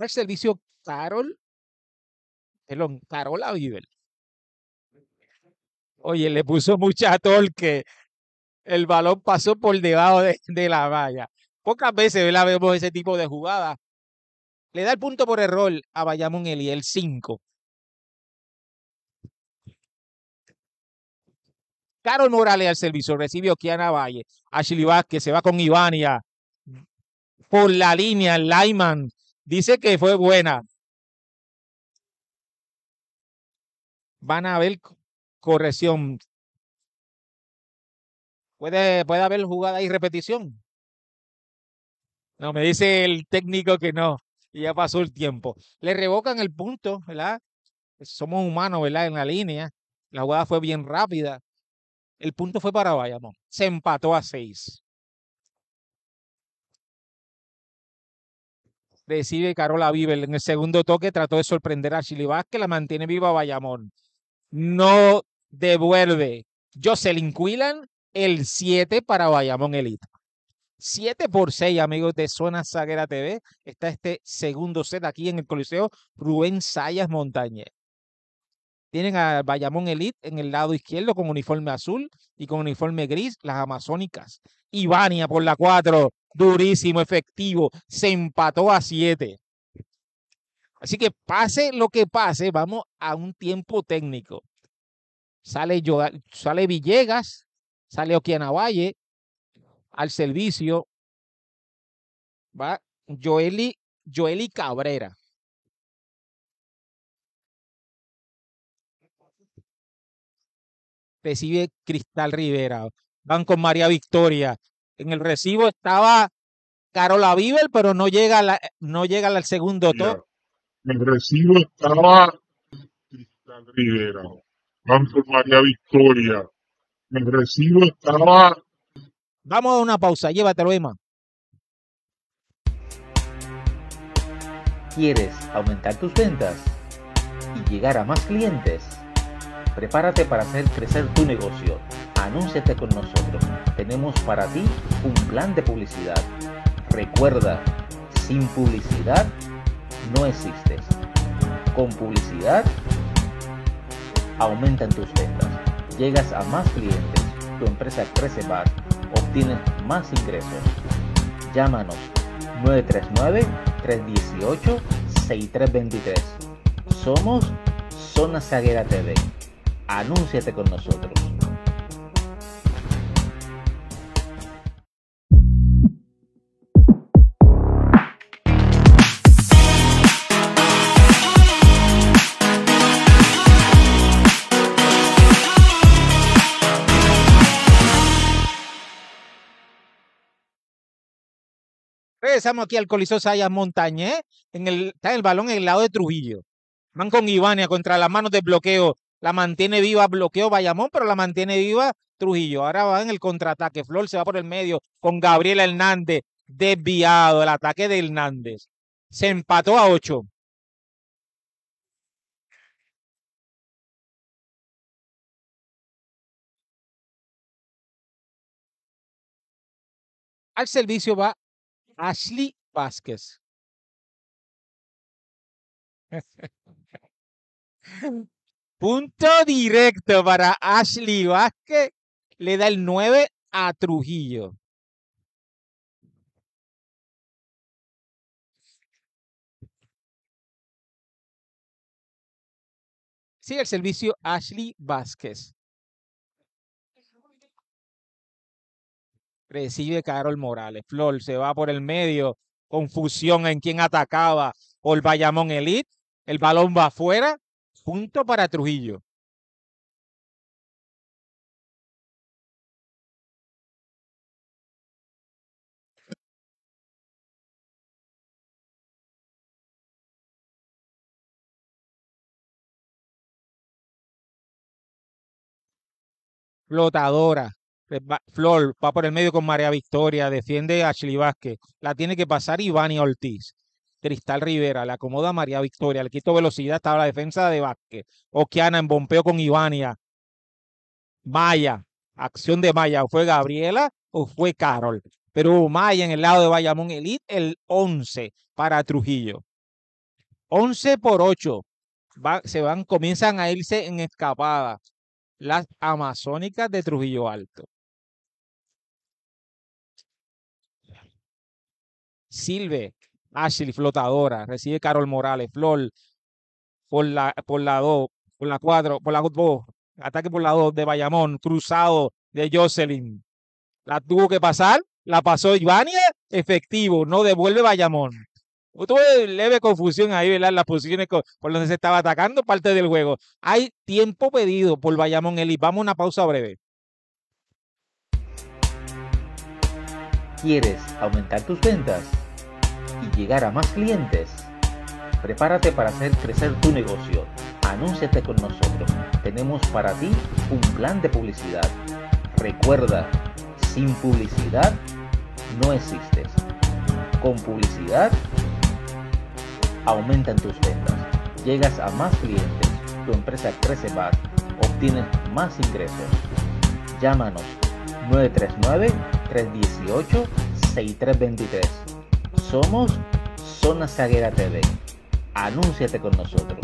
el servicio Carol, perdón, Carola Vivel. Oye, le puso mucha torque. El balón pasó por debajo de, la valla. Pocas veces ¿verdad? vemos ese tipo de jugada Le da el punto por error a Bayamón el 5. Carol Morales al servicio. Recibe Okiana Valle. Ashley que se va con Ivania. Por la línea, Lyman Dice que fue buena. Van a haber corrección. Puede, puede haber jugada y repetición. No, me dice el técnico que no. Y ya pasó el tiempo. Le revocan el punto, ¿verdad? Somos humanos, ¿verdad? En la línea. La jugada fue bien rápida. El punto fue para Bayamón. Se empató a seis. decide Carola Vivel. En el segundo toque trató de sorprender a Chili que la mantiene viva Bayamón. No devuelve Jocelyn Inquilan el 7 para Bayamón Elite. 7 por 6, amigos de Zona Zaguera TV. Está este segundo set aquí en el Coliseo Rubén Sayas Montañez. Tienen a Bayamón Elite en el lado izquierdo con uniforme azul y con uniforme gris, las amazónicas. Ivania por la 4 durísimo, efectivo. Se empató a siete Así que pase lo que pase, vamos a un tiempo técnico. Sale, yo, sale Villegas, sale Oquianavalle al servicio. Va Joeli, Joeli Cabrera. Recibe Cristal Rivera. Van con María Victoria en el recibo estaba Carola Viver, pero no llega, la, no llega al segundo top. En el recibo estaba Cristal Rivera, María Victoria. En el recibo estaba. Vamos a una pausa, llévatelo, Emma. ¿Quieres aumentar tus ventas y llegar a más clientes? Prepárate para hacer crecer tu negocio anúnciate con nosotros. Tenemos para ti un plan de publicidad. Recuerda, sin publicidad no existes. Con publicidad aumentan tus ventas, llegas a más clientes, tu empresa crece más, obtienes más ingresos. Llámanos 939-318-6323. Somos Zona Zaguera TV. Anúnciate con nosotros. estamos aquí al Coliseo Saya Montañé. En está en el balón en el lado de Trujillo. Van con Ivania contra las manos de bloqueo. La mantiene viva, bloqueo Bayamón, pero la mantiene viva Trujillo. Ahora va en el contraataque. Flor se va por el medio con Gabriela Hernández. Desviado el ataque de Hernández. Se empató a 8. Al servicio va Ashley Vázquez. Punto directo para Ashley Vázquez. Le da el 9 a Trujillo. Sigue el servicio Ashley Vázquez. recibe Carol Morales. Flor se va por el medio, confusión en quién atacaba por Bayamón Elite, el balón va afuera, punto para Trujillo. Flotadora, pues Flor va por el medio con María Victoria, defiende a Ashley Vázquez, la tiene que pasar Ivania Ortiz. Cristal Rivera, la acomoda María Victoria, le quito velocidad, estaba la defensa de Vázquez. Oquiana en bompeo con Ivania. Maya, acción de Maya, ¿fue Gabriela o fue Carol? Pero Maya en el lado de Bayamón Elite, el 11 para Trujillo. 11 por 8. se van, comienzan a irse en escapada las amazónicas de Trujillo Alto. Silve, Ashley, flotadora. Recibe Carol Morales, Flor, por la, por la 2, por la 4, por la 2. Ataque por la 2 de Bayamón, cruzado de Jocelyn. La tuvo que pasar, la pasó Ivania, efectivo, no devuelve Bayamón. Tuve leve confusión ahí, ¿verdad? Las posiciones por donde se estaba atacando, parte del juego. Hay tiempo pedido por Bayamón Eli. Vamos a una pausa breve. ¿Quieres aumentar tus ventas? llegar a más clientes? Prepárate para hacer crecer tu negocio. Anúnciate con nosotros. Tenemos para ti un plan de publicidad. Recuerda, sin publicidad no existes. Con publicidad aumentan tus ventas, llegas a más clientes, tu empresa crece más, obtienes más ingresos. Llámanos 939 318 6323 somos Zona Zaguera TV. Anúnciate con nosotros.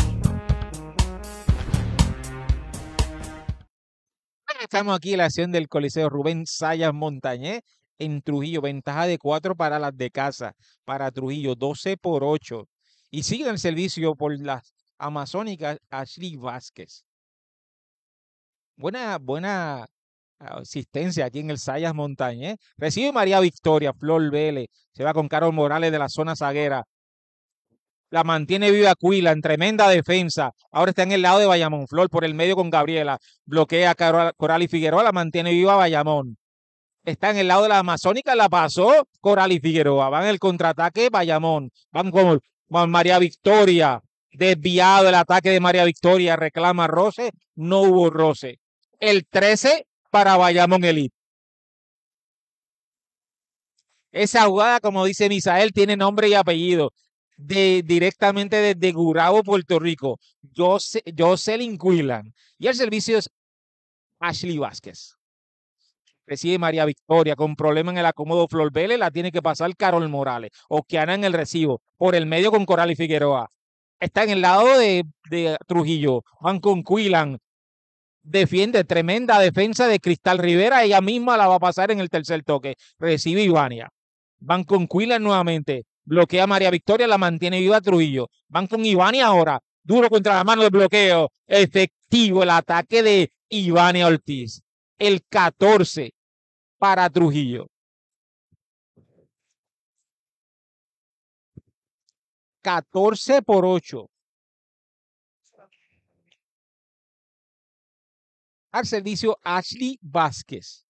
Estamos aquí en la acción del Coliseo Rubén Sayas Montañé en Trujillo. Ventaja de 4 para las de casa. Para Trujillo, 12 por 8. Y sigue el servicio por las amazónicas Ashley Vázquez. Buena, buena asistencia aquí en el Sayas Montaña Recibe María Victoria, Flor Vélez. Se va con Carol Morales de la zona zaguera. La mantiene viva Cuila en tremenda defensa. Ahora está en el lado de Bayamón. Flor por el medio con Gabriela. Bloquea Coral y Figueroa. La mantiene viva Bayamón. Está en el lado de la Amazónica. La pasó Coral y Figueroa. Van el contraataque Bayamón. Van con María Victoria. Desviado el ataque de María Victoria. Reclama Rose, No hubo Rose El 13 para Bayamón Elite. Esa jugada, como dice Misael, tiene nombre y apellido. De, directamente desde Gurabo, Puerto Rico, yo Jocelyn Quillan. Y el servicio es Ashley Vázquez. Recibe María Victoria con problema en el acomodo Flor Vélez, la tiene que pasar Carol Morales. O Oquiana en el recibo, por el medio con Coral y Figueroa. Está en el lado de, Trujillo, Juan con defiende, tremenda defensa de Cristal Rivera, ella misma la va a pasar en el tercer toque. Recibe Ivania. Van con Cuila nuevamente. Bloquea María Victoria, la mantiene viva Trujillo. Van con Ivania ahora. Duro contra la mano de bloqueo. Efectivo el ataque de Ivania Ortiz. El 14 para Trujillo. 14 por 8. al servicio Ashley Vázquez.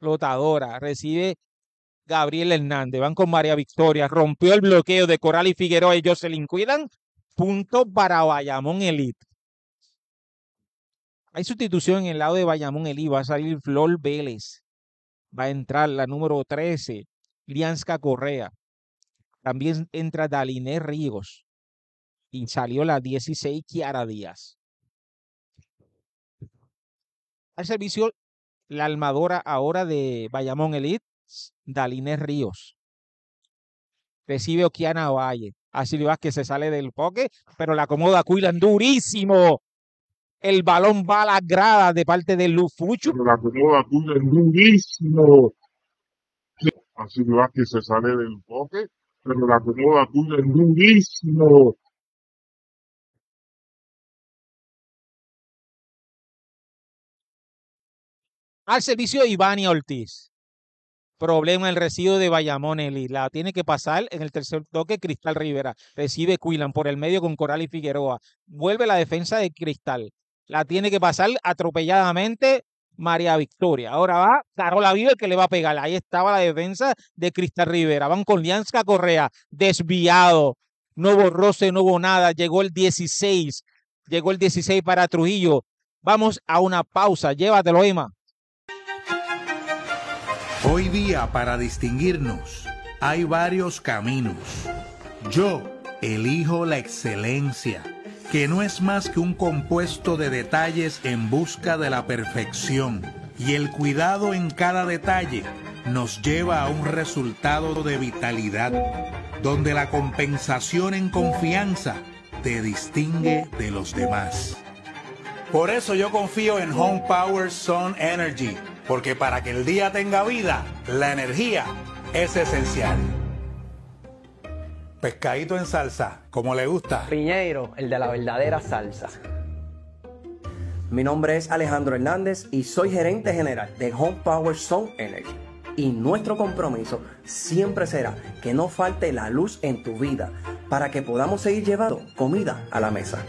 Flotadora, recibe Gabriel Hernández, van con María Victoria, rompió el bloqueo de Coral y Figueroa y Jocelyn Cuidan, punto para Bayamón Elite. Hay sustitución en el lado de Bayamón Elite, va a salir Flor Vélez, va a entrar la número 13, Lianska Correa, también entra Daliné Ríos y salió la 16, Kiara Díaz servicio la armadora ahora de Bayamón Elite, Dalínez Ríos. Recibe Oquiana Valle. Así que se sale del poke, pero la acomoda Cuilan durísimo. El balón va a las gradas de parte de Lufucho. Pero la acomoda Cuilan durísimo. Así que se sale del poke, pero la acomoda Cuilan durísimo. al servicio de Ivania Ortiz. Problema el residuo de Bayamón Eli. La tiene que pasar en el tercer toque Cristal Rivera. Recibe Cuilan por el medio con Coral y Figueroa. Vuelve la defensa de Cristal. La tiene que pasar atropelladamente María Victoria. Ahora va Carola el que le va a pegar. Ahí estaba la defensa de Cristal Rivera. Van con Lianska Correa. Desviado. No hubo roce, no hubo nada. Llegó el 16. Llegó el 16 para Trujillo. Vamos a una pausa. Llévatelo, Emma. Hoy día para distinguirnos hay varios caminos. Yo elijo la excelencia, que no es más que un compuesto de detalles en busca de la perfección. Y el cuidado en cada detalle nos lleva a un resultado de vitalidad, donde la compensación en confianza te distingue de los demás. Por eso yo confío en Home Power Sun Energy porque para que el día tenga vida, la energía es esencial. Pescadito en salsa, como le gusta. Piñeiro, el de la verdadera salsa. Mi nombre es Alejandro Hernández y soy gerente general de Home Power Sun Energy. Y nuestro compromiso siempre será que no falte la luz en tu vida para que podamos seguir llevando comida a la mesa.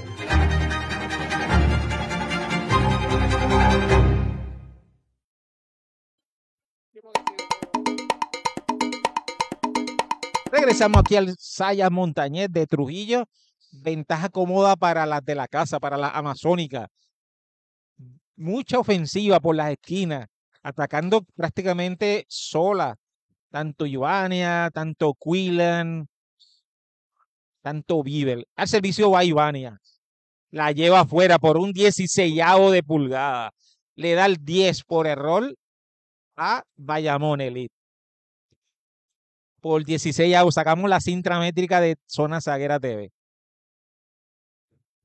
Estamos aquí al Sayas Montañez de Trujillo. Ventaja cómoda para las de la casa, para las amazónicas. Mucha ofensiva por las esquinas, atacando prácticamente sola. Tanto Ivania, tanto Quillan, tanto Bibel. Al servicio va Ivania. La lleva afuera por un 16 de pulgada. Le da el 10 por error a Bayamón Elite por 16 años Sacamos la cintra métrica de Zona Zaguera TV.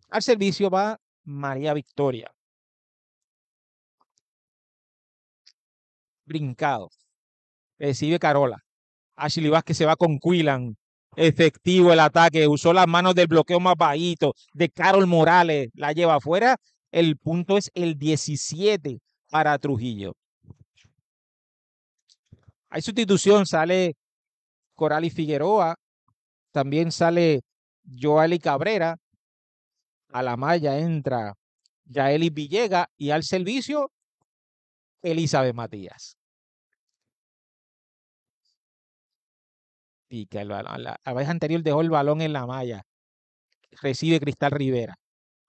Al servicio va María Victoria. Brincado. Recibe Carola. Ashley que se va con Quilan. Efectivo el ataque. Usó las manos del bloqueo más bajito de Carol Morales. La lleva afuera. El punto es el 17 para Trujillo. Hay sustitución. Sale Coral y Figueroa, también sale Joali Cabrera, a la malla entra Yaeli Villega y al servicio Elizabeth Matías. Pica el La, vez anterior dejó el balón en la malla. Recibe Cristal Rivera.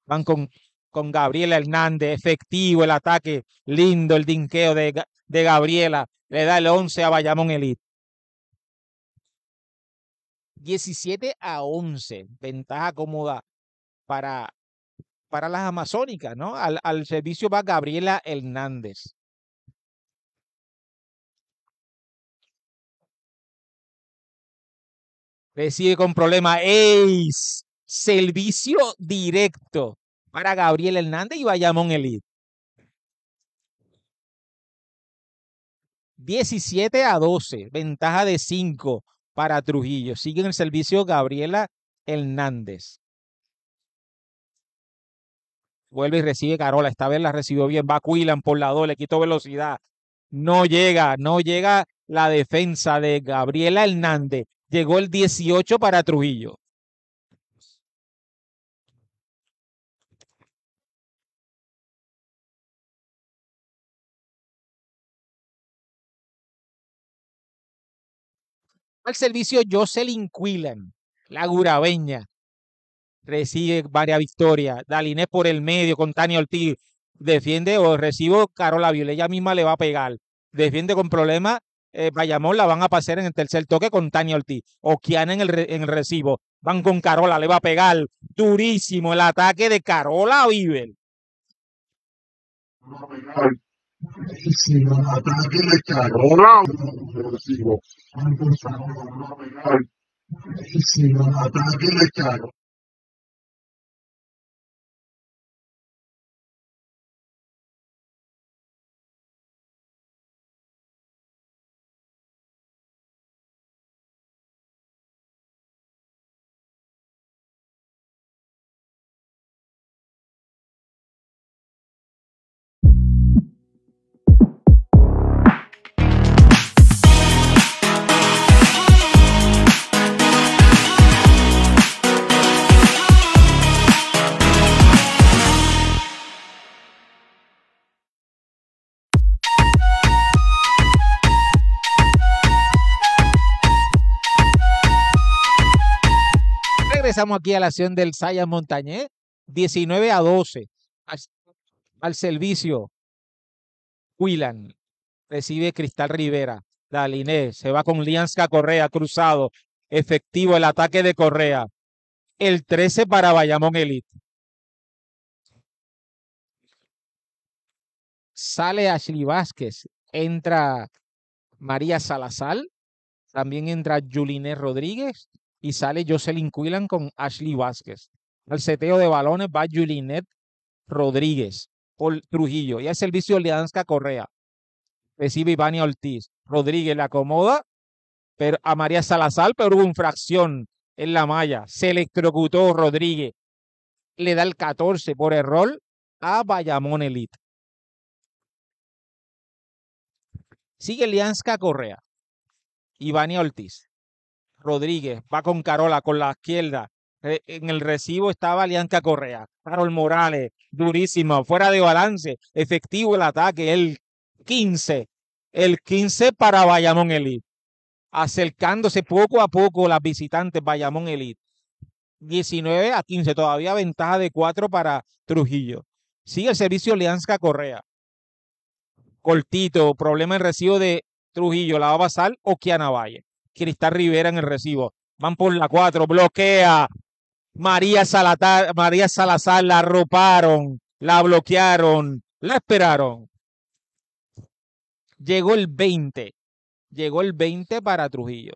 Van con, con Gabriela Hernández. Efectivo el ataque. Lindo el dinqueo de, de Gabriela. Le da el 11 a Bayamón Elite. 17 a 11, ventaja cómoda para, para las amazónicas, ¿no? Al, al servicio va Gabriela Hernández. Recibe con problema. Ace. Servicio directo para Gabriela Hernández y Bayamón Elite. 17 a 12. Ventaja de 5 para Trujillo. Sigue en el servicio Gabriela Hernández. Vuelve y recibe Carola. Esta vez la recibió bien. Va Cuilan por la doble. le quitó velocidad. No llega, no llega la defensa de Gabriela Hernández. Llegó el 18 para Trujillo. al servicio Jocelyn Quillen, la gurabeña. Recibe varias victorias. Daliné por el medio con Tania Ortiz. Defiende o recibo Carola Viola. Ella misma le va a pegar. Defiende con problemas. Eh, la van a pasar en el tercer toque con Tania Ortiz. o en en el recibo. Van con Carola, le va a pegar. Durísimo el ataque de Carola Vivel. bellissima, ma Daniele Carro, l'audio progressivo, anche un saluto bellissima, ma estamos aquí a la acción del Sayas Montañé 19 a 12, al, servicio. Willan recibe Cristal Rivera, Daliné se va con Lianska Correa, cruzado, efectivo el ataque de Correa. El 13 para Bayamón Elite. Sale Ashley Vázquez, entra María Salazar, también entra Juliné Rodríguez, y sale Jocelyn Quillan con Ashley Vázquez. Al seteo de balones va Julián Rodríguez por Trujillo y al servicio Lianzca Correa. Recibe Ivania Ortiz. Rodríguez la acomoda pero a María Salazar, pero hubo infracción en la malla. Se electrocutó Rodríguez. Le da el 14 por error a Bayamón Elite. Sigue Lianzca Correa. Ivania Ortiz. Rodríguez, va con Carola, con la izquierda. Eh, en el recibo estaba Alianca Correa, Carol Morales, durísima, fuera de balance, efectivo el ataque, el 15, el 15 para Bayamón Elite, acercándose poco a poco las visitantes Bayamón Elite. 19 a 15, todavía ventaja de 4 para Trujillo. Sigue el servicio Alianza Correa. Cortito, problema en recibo de Trujillo, la va a pasar o Valle. Cristal Rivera en el recibo. Van por la 4, bloquea. María, Salazar la roparon, la bloquearon, la esperaron. Llegó el 20. Llegó el 20 para Trujillo.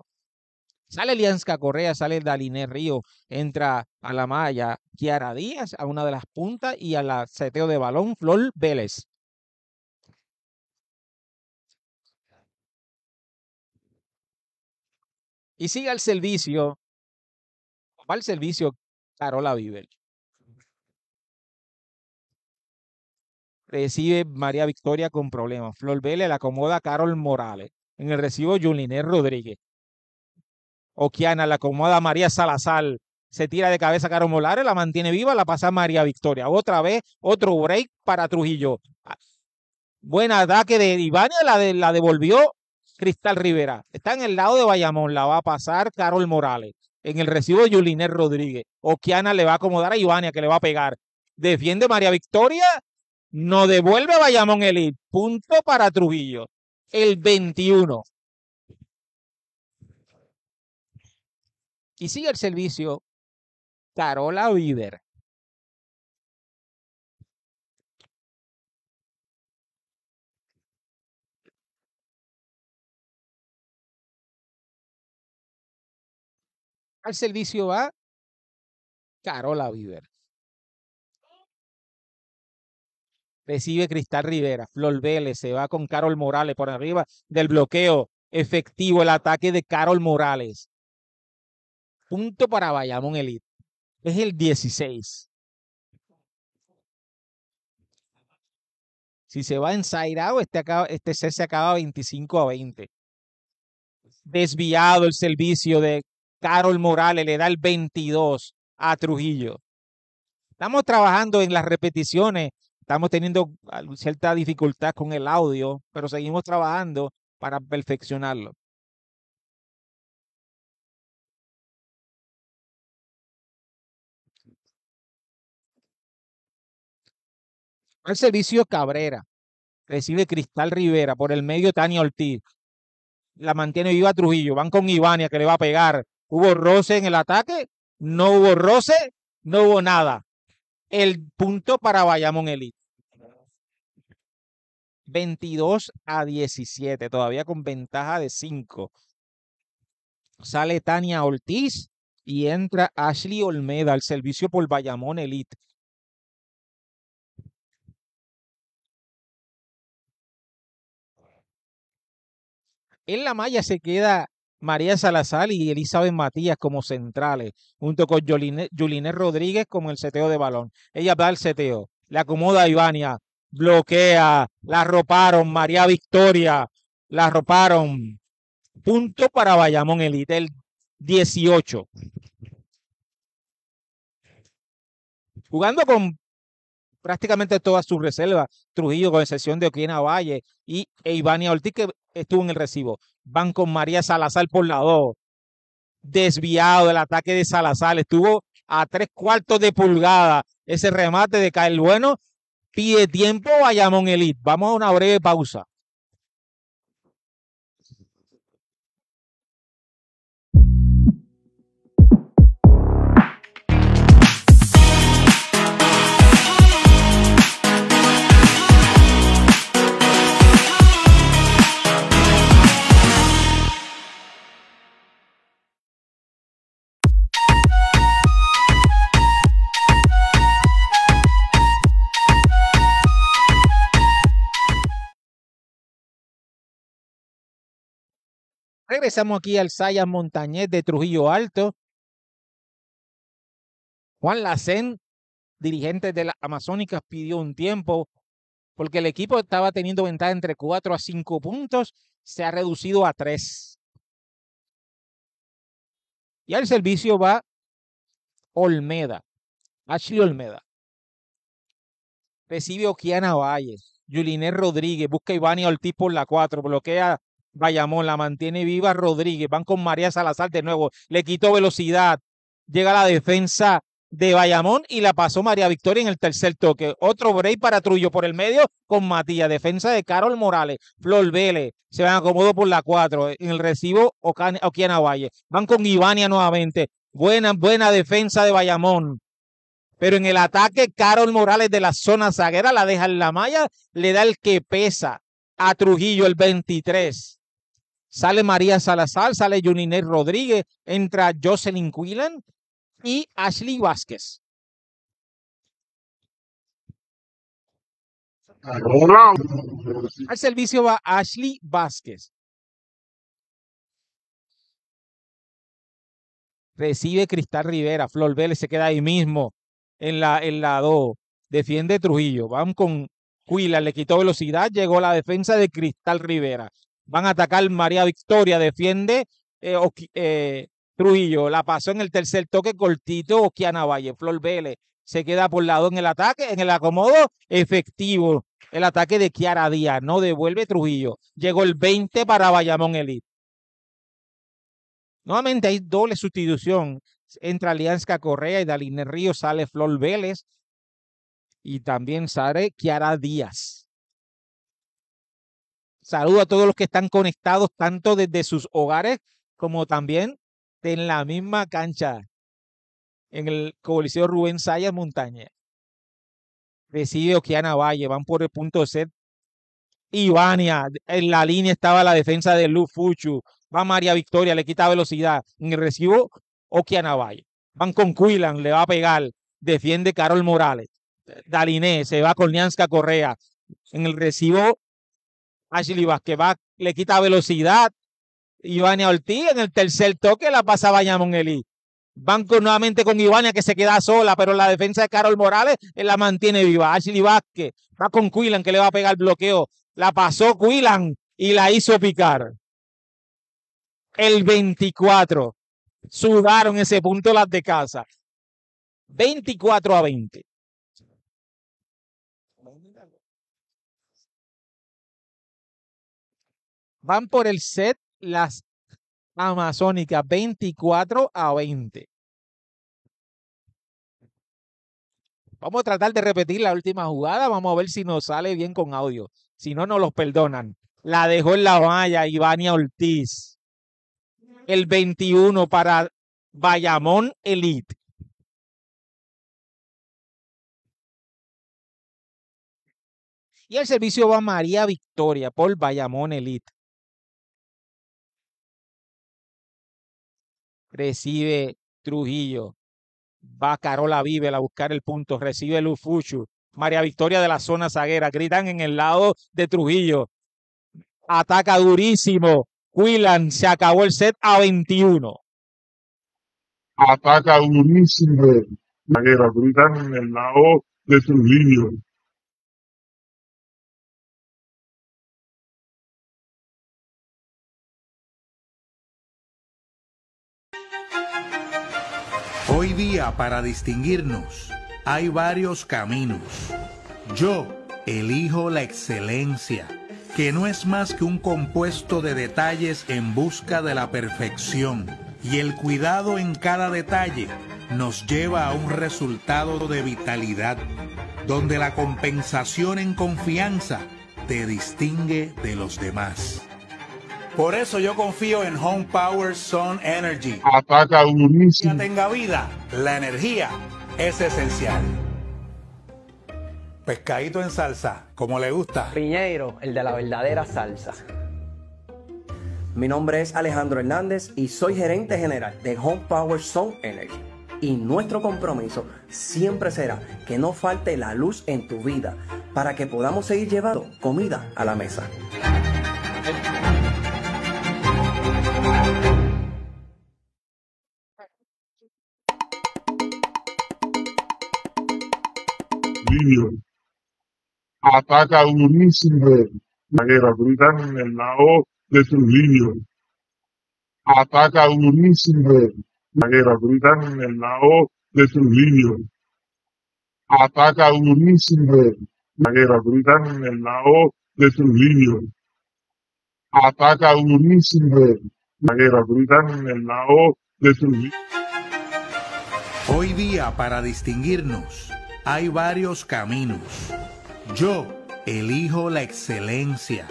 Sale Lianska Correa, sale Daliné Río, entra a la malla Kiara Díaz, a una de las puntas, y a la seteo de balón Flor Vélez. Y sigue el servicio, va el servicio Carola Viver. Recibe María Victoria con problemas. Flor Vélez la acomoda a Carol Morales. En el recibo, Juliné Rodríguez. Oquiana la acomoda María Salazar. Se tira de cabeza Carol Morales, la mantiene viva, la pasa a María Victoria. Otra vez, otro break para Trujillo. Ah, Buen que de Ivania, la, la devolvió Cristal Rivera. Está en el lado de Bayamón, la va a pasar Carol Morales. En el recibo de Juliner Rodríguez. Oquiana le va a acomodar a Ivania, que le va a pegar. Defiende María Victoria. No devuelve a Bayamón el Punto para Trujillo. El 21. Y sigue el servicio Carola Viver. Al servicio va Carola Viver. Recibe Cristal Rivera. Flor Vélez se va con Carol Morales por arriba del bloqueo. Efectivo el ataque de Carol Morales. Punto para Bayamón Elite. Es el 16. Si se va ensairado, este, este se acaba 25 a 20. Desviado el servicio de Carol Morales le da el 22 a Trujillo. Estamos trabajando en las repeticiones, estamos teniendo ah, cierta dificultad con el audio, pero seguimos trabajando para perfeccionarlo. El servicio Cabrera recibe Cristal Rivera por el medio Tania Ortiz. La mantiene viva Trujillo. Van con Ivania que le va a pegar hubo roce en el ataque, no hubo roce, no hubo nada. El punto para Bayamón Elite. 22 a 17, todavía con ventaja de 5. Sale Tania Ortiz y entra Ashley Olmeda al servicio por Bayamón Elite. En la malla se queda María Salazar y Elizabeth Matías como centrales, junto con Juliné Rodríguez como el seteo de balón. Ella da el seteo, le acomoda a Ivania, bloquea, la roparon, María Victoria, la roparon. Punto para Bayamón Elite, el 18. Jugando con prácticamente todas sus reservas, Trujillo con excepción de Oquina Valle y e Ivania Ortiz que estuvo en el recibo van con María Salazar por la 2. Desviado el ataque de Salazar. Estuvo a tres cuartos de pulgada ese remate de caer. Bueno. Pide tiempo Bayamón Elite. Vamos a una breve pausa. Regresamos aquí al Sayas Montañez de Trujillo Alto. Juan Lacén, dirigente de las Amazónicas, pidió un tiempo porque el equipo estaba teniendo ventaja entre 4 a 5 puntos, se ha reducido a 3. Y al servicio va Olmeda, Ashley Olmeda. Recibe Oquiana Valles, Juliner Rodríguez, busca Ivani al Ortiz por la 4, bloquea Bayamón la mantiene viva Rodríguez. Van con María Salazar de nuevo. Le quitó velocidad. Llega la defensa de Bayamón y la pasó María Victoria en el tercer toque. Otro break para Trujillo por el medio con Matías. Defensa de Carol Morales. Flor Vélez se van acomodo por la 4. En el recibo Oquiana Valle. Van con Ivania nuevamente. Buena, buena defensa de Bayamón. Pero en el ataque, Carol Morales de la zona zaguera la deja en la malla, le da el que pesa a Trujillo el 23 sale María Salazar, sale Junine Rodríguez, entra Jocelyn Quilan y Ashley Vázquez. Al servicio va Ashley Vázquez. Recibe Cristal Rivera. Flor Vélez se queda ahí mismo en la, en Defiende Trujillo. Van con Quilan, Le quitó velocidad. Llegó la defensa de Cristal Rivera van a atacar María Victoria, defiende eh, eh, Trujillo, la pasó en el tercer toque cortito, Oquiana Valle, Flor Vélez, se queda por lado en el ataque, en el acomodo efectivo, el ataque de Kiara Díaz, no devuelve Trujillo, llegó el 20 para Bayamón Elite. Nuevamente hay doble sustitución, Entre Alianza Correa y Daline Río, sale Flor Vélez y también sale Kiara Díaz. Saludo a todos los que están conectados, tanto desde sus hogares como también en la misma cancha, en el Coliseo Rubén Sayas Montaña. Recibe Oquiana Valle, van por el punto set. Ivania, en la línea estaba la defensa de Luz Fuchu. Va María Victoria, le quita velocidad. En el recibo, Oquiana Valle. Van con Cuilan, le va a pegar. Defiende Carol Morales. Daliné, se va con Lianska Correa. En el recibo, Ashley Vázquez le quita velocidad. Ivania Ortiz en el tercer toque la pasa Bayamón Eli. Banco nuevamente con Ivania que se queda sola, pero la defensa de Carol Morales la mantiene viva. Ashley Vázquez va con Quilan que le va a pegar bloqueo. La pasó Quilan y la hizo picar. El 24. Sudaron ese punto las de casa. 24 a 20. Van por el set las Amazónicas 24 a 20. Vamos a tratar de repetir la última jugada. Vamos a ver si nos sale bien con audio. Si no, nos los perdonan. La dejó en la valla Ivania Ortiz. El 21 para Bayamón Elite. Y el servicio va María Victoria por Bayamón Elite. recibe Trujillo. Va Carola Vivel a buscar el punto, recibe Lufuchu. María Victoria de la zona zaguera, gritan en el lado de Trujillo. Ataca durísimo. Willan se acabó el set a 21. Ataca durísimo. Zaguera, gritan en el lado de Trujillo. Hoy día para distinguirnos hay varios caminos. Yo elijo la excelencia, que no es más que un compuesto de detalles en busca de la perfección. Y el cuidado en cada detalle nos lleva a un resultado de vitalidad, donde la compensación en confianza te distingue de los demás. Por eso yo confío en Home Power Sun Energy. Ataca durísimo. Que tenga vida, la energía es esencial. Pescadito en salsa, como le gusta. Piñeiro, el de la verdadera salsa. Mi nombre es Alejandro Hernández y soy gerente general de Home Power Sun Energy. Y nuestro compromiso siempre será que no falte la luz en tu vida para que podamos seguir llevando comida a la mesa. Libio ataca durísimo la guerra británica en el lado de Trujillo. Ataca durísimo la guerra británica en el lado de Trujillo. Ataca durísimo la guerra británica en el lado de Trujillo. Ataca durísimo la el de Hoy día, para distinguirnos, hay varios caminos. Yo elijo la excelencia,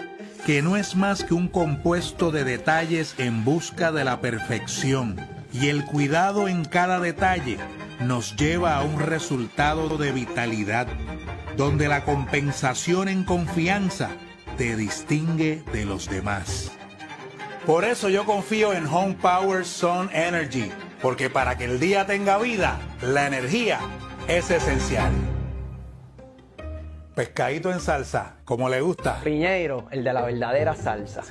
que no es más que un compuesto de detalles en busca de la perfección. Y el cuidado en cada detalle nos lleva a un resultado de vitalidad, donde la compensación en confianza te distingue de los demás. Por eso yo confío en Home Power Sun Energy, porque para que el día tenga vida, la energía es esencial. Pescadito en salsa, como le gusta. Piñeiro, el de la verdadera salsa.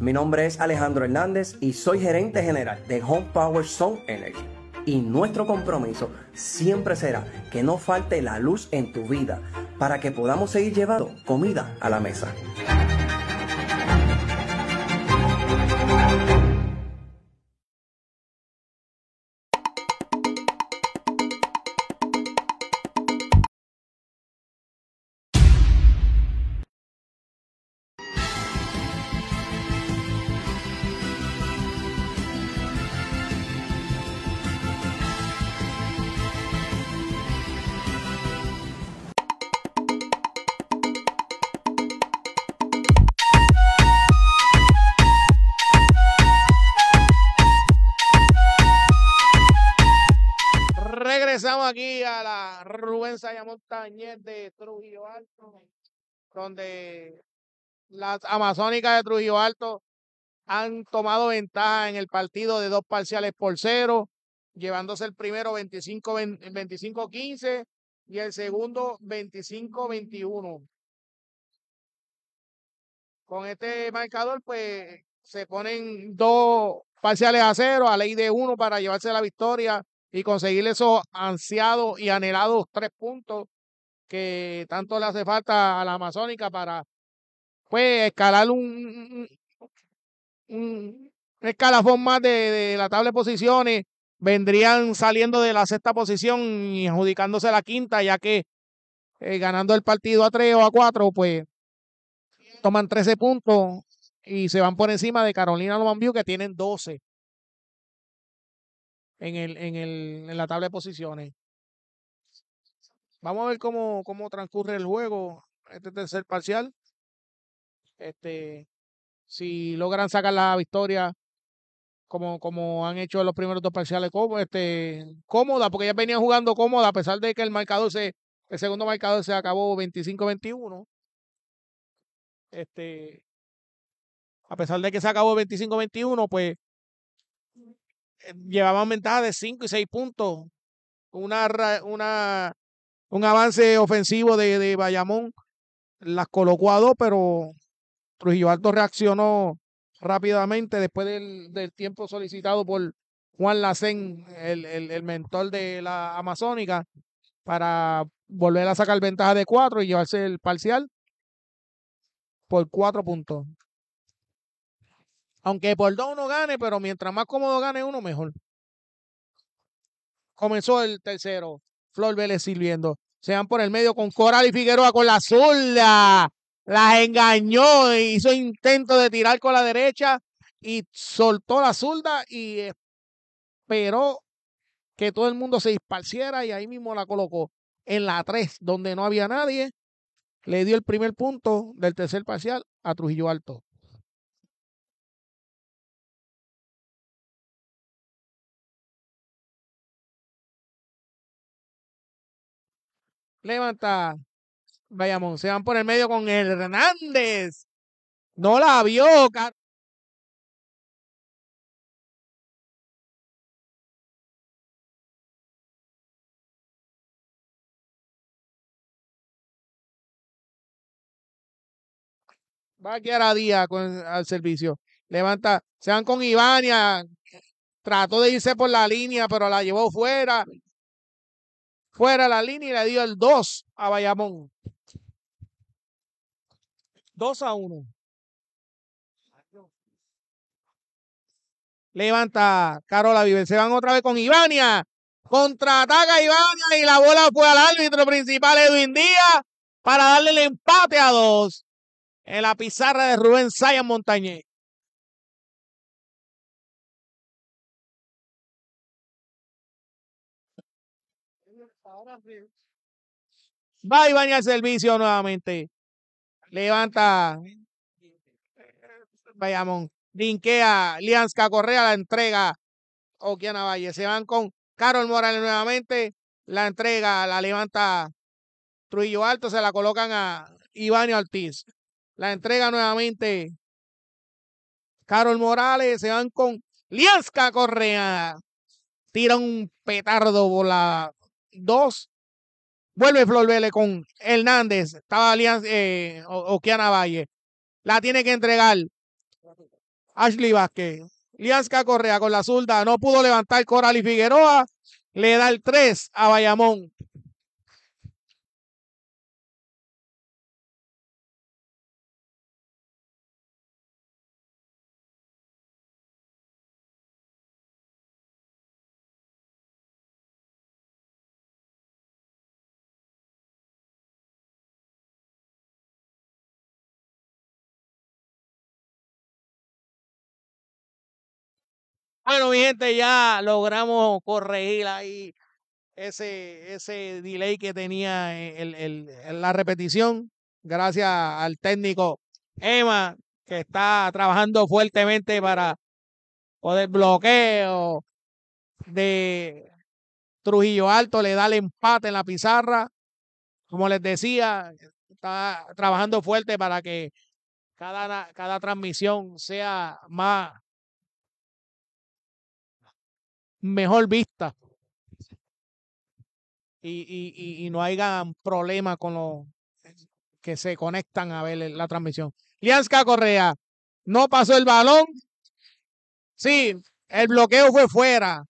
Mi nombre es Alejandro Hernández y soy gerente general de Home Power Sun Energy. Y nuestro compromiso siempre será que no falte la luz en tu vida para que podamos seguir llevando comida a la mesa. playa de Trujillo Alto, donde las amazónicas de Trujillo Alto han tomado ventaja en el partido de dos parciales por cero, llevándose el primero 25-15 y el segundo 25-21. Con este marcador, pues se ponen dos parciales a cero a ley de uno para llevarse la victoria y conseguir esos ansiados y anhelados tres puntos que tanto le hace falta a la Amazónica para pues escalar un, escalafón más de, la tabla de posiciones. Vendrían saliendo de la sexta posición y adjudicándose la quinta, ya que eh, ganando el partido a tres o a cuatro, pues toman trece puntos y se van por encima de Carolina Lomambiu, que tienen doce en, el, en, el, en la tabla de posiciones. Vamos a ver cómo, cómo transcurre el juego, este tercer parcial. Este, si logran sacar la victoria como, como han hecho los primeros dos parciales, como, este, cómoda, porque ya venían jugando cómoda, a pesar de que el marcador se, el segundo marcador se acabó 25-21. Este, a pesar de que se acabó 25-21, pues eh, llevaban ventaja de 5 y 6 puntos. Una, una, un avance ofensivo de, de Bayamón las colocó a dos, pero Trujillo Alto reaccionó rápidamente después del, del tiempo solicitado por Juan Lacén, el, el, el, mentor de la Amazónica, para volver a sacar ventaja de cuatro y llevarse el parcial por cuatro puntos. Aunque por dos uno gane, pero mientras más cómodo gane uno, mejor. Comenzó el tercero. Flor Vélez sirviendo. Se van por el medio con Coral y Figueroa con la zurda. Las engañó, hizo intento de tirar con la derecha y soltó la zurda y esperó que todo el mundo se disparciera y ahí mismo la colocó en la tres, donde no había nadie. Le dio el primer punto del tercer parcial a Trujillo Alto. levanta vayamos, Se van por el medio con Hernández. No la vio. Va a quedar a día con, al servicio. Levanta. Se van con Ivania. Trató de irse por la línea, pero la llevó fuera fuera la línea y le dio el 2 a Bayamón. 2 a 1. Levanta Carola vive Se van otra vez con Ivania. Contraataca Ivania y la bola fue al árbitro principal Edwin Díaz para darle el empate a dos en la pizarra de Rubén Sayas Montañé. Va Iván al servicio nuevamente. Levanta. Bayamón. Linkea. Liansca Correa la entrega. Oquiana Valle. Se van con Carol Morales nuevamente. La entrega. La levanta Trujillo Alto. Se la colocan a Iván Ortiz. La entrega nuevamente. Carol Morales. Se van con Liansca Correa. Tira un petardo por la dos. Vuelve Flor Vélez con Hernández. Estaba Alianza eh, Valle. La tiene que entregar Ashley Vázquez. Lianska Correa con la zurda. No pudo levantar Coral y Figueroa. Le da el tres a Bayamón. Bueno, mi gente, ya logramos corregir ahí ese, ese delay que tenía e, la repetición. Gracias al técnico Emma, que está trabajando fuertemente para poder bloqueo de Trujillo Alto, le da el empate en la pizarra. Como les decía, está trabajando fuerte para que cada, cada transmisión sea más mejor vista y, y, no haya problema con los que se conectan a ver la transmisión. Lianska Correa no pasó el balón. Sí, el bloqueo fue fuera.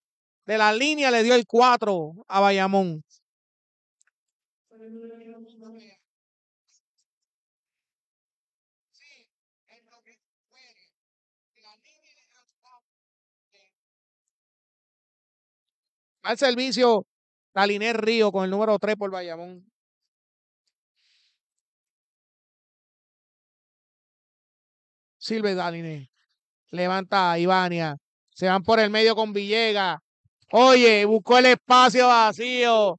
De la línea le dio el 4 a Bayamón. Al servicio, Daliné Río con el número 3 por Bayamón. Silve Daliné. Levanta a Ivania. Se van por el medio con Villega. Oye, buscó el espacio vacío.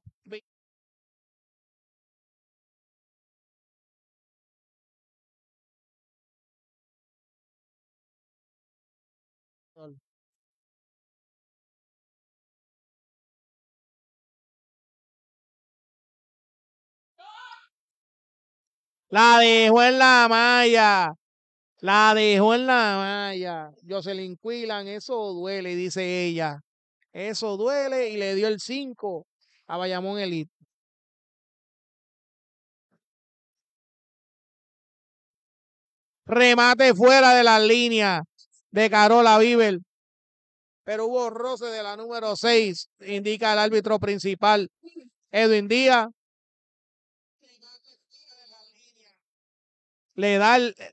La dejó en la malla. La dejó en la malla. Jocelyn eso duele, dice ella. Eso duele y le dio el 5 a Bayamón Elite. Remate fuera de la línea de Carola Bibel, Pero hubo roce de la número 6, indica el árbitro principal Edwin Díaz. le da el, eh,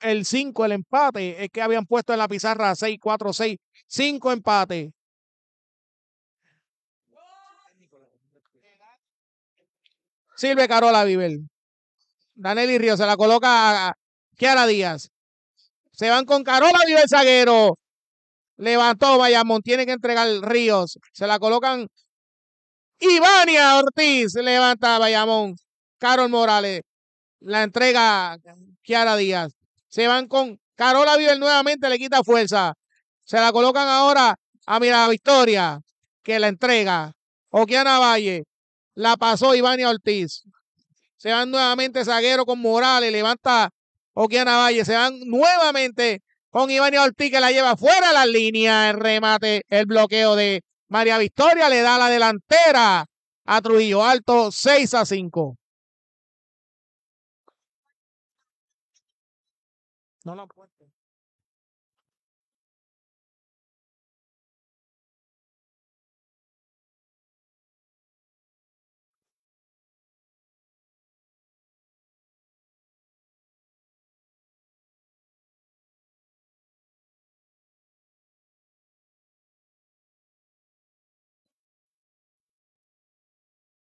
el 5, el empate. Es que habían puesto en la pizarra 6, 4, 6, 5 empate. Sirve Carola Viver. Daneli ríos se la coloca a Kiara Díaz. Se van con Carola Viver Zaguero. Levantó Bayamón. Tiene que entregar Ríos. Se la colocan. Ivania Ortiz. Levanta Bayamón. Carol Morales la entrega Kiara Díaz. Se van con Carola Viver nuevamente, le quita fuerza. Se la colocan ahora a Mira Victoria, que la entrega. Oquiana Valle, la pasó Ivania Ortiz. Se van nuevamente Zaguero con Morales, levanta Oquiana Valle. Se van nuevamente con Ivania Ortiz, que la lleva fuera de la línea. El remate, el bloqueo de María Victoria le da la delantera a Trujillo Alto, 6 a 5. No lo cuente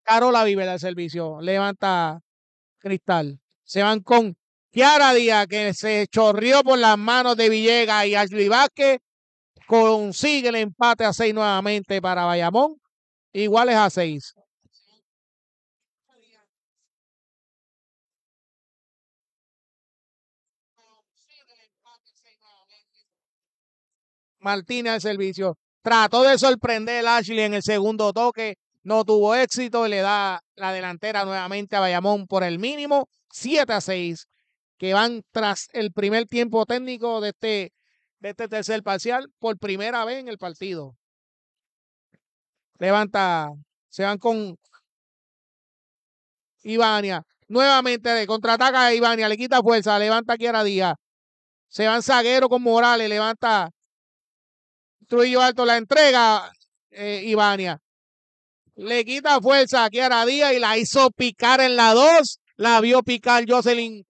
Carola vive del servicio. Levanta cristal. Se van con Kiara Díaz, que se chorrió por las manos de Villegas y Ashley Vázquez, consigue el empate a seis nuevamente para Bayamón, iguales a seis. Martínez al servicio. Trató de sorprender a Ashley en el segundo toque, no tuvo éxito, y le da la delantera nuevamente a Bayamón por el mínimo, 7 a 6 que van tras el primer tiempo técnico de este, de este tercer parcial por primera vez en el partido. Levanta, se van con Ivania Nuevamente de contraataca a Ibania, le quita fuerza, levanta aquí a Díaz. Se van Zaguero con Morales, levanta Trujillo Alto, la entrega eh, Le quita fuerza aquí a Díaz y la hizo picar en la 2. La vio picar Jocelyn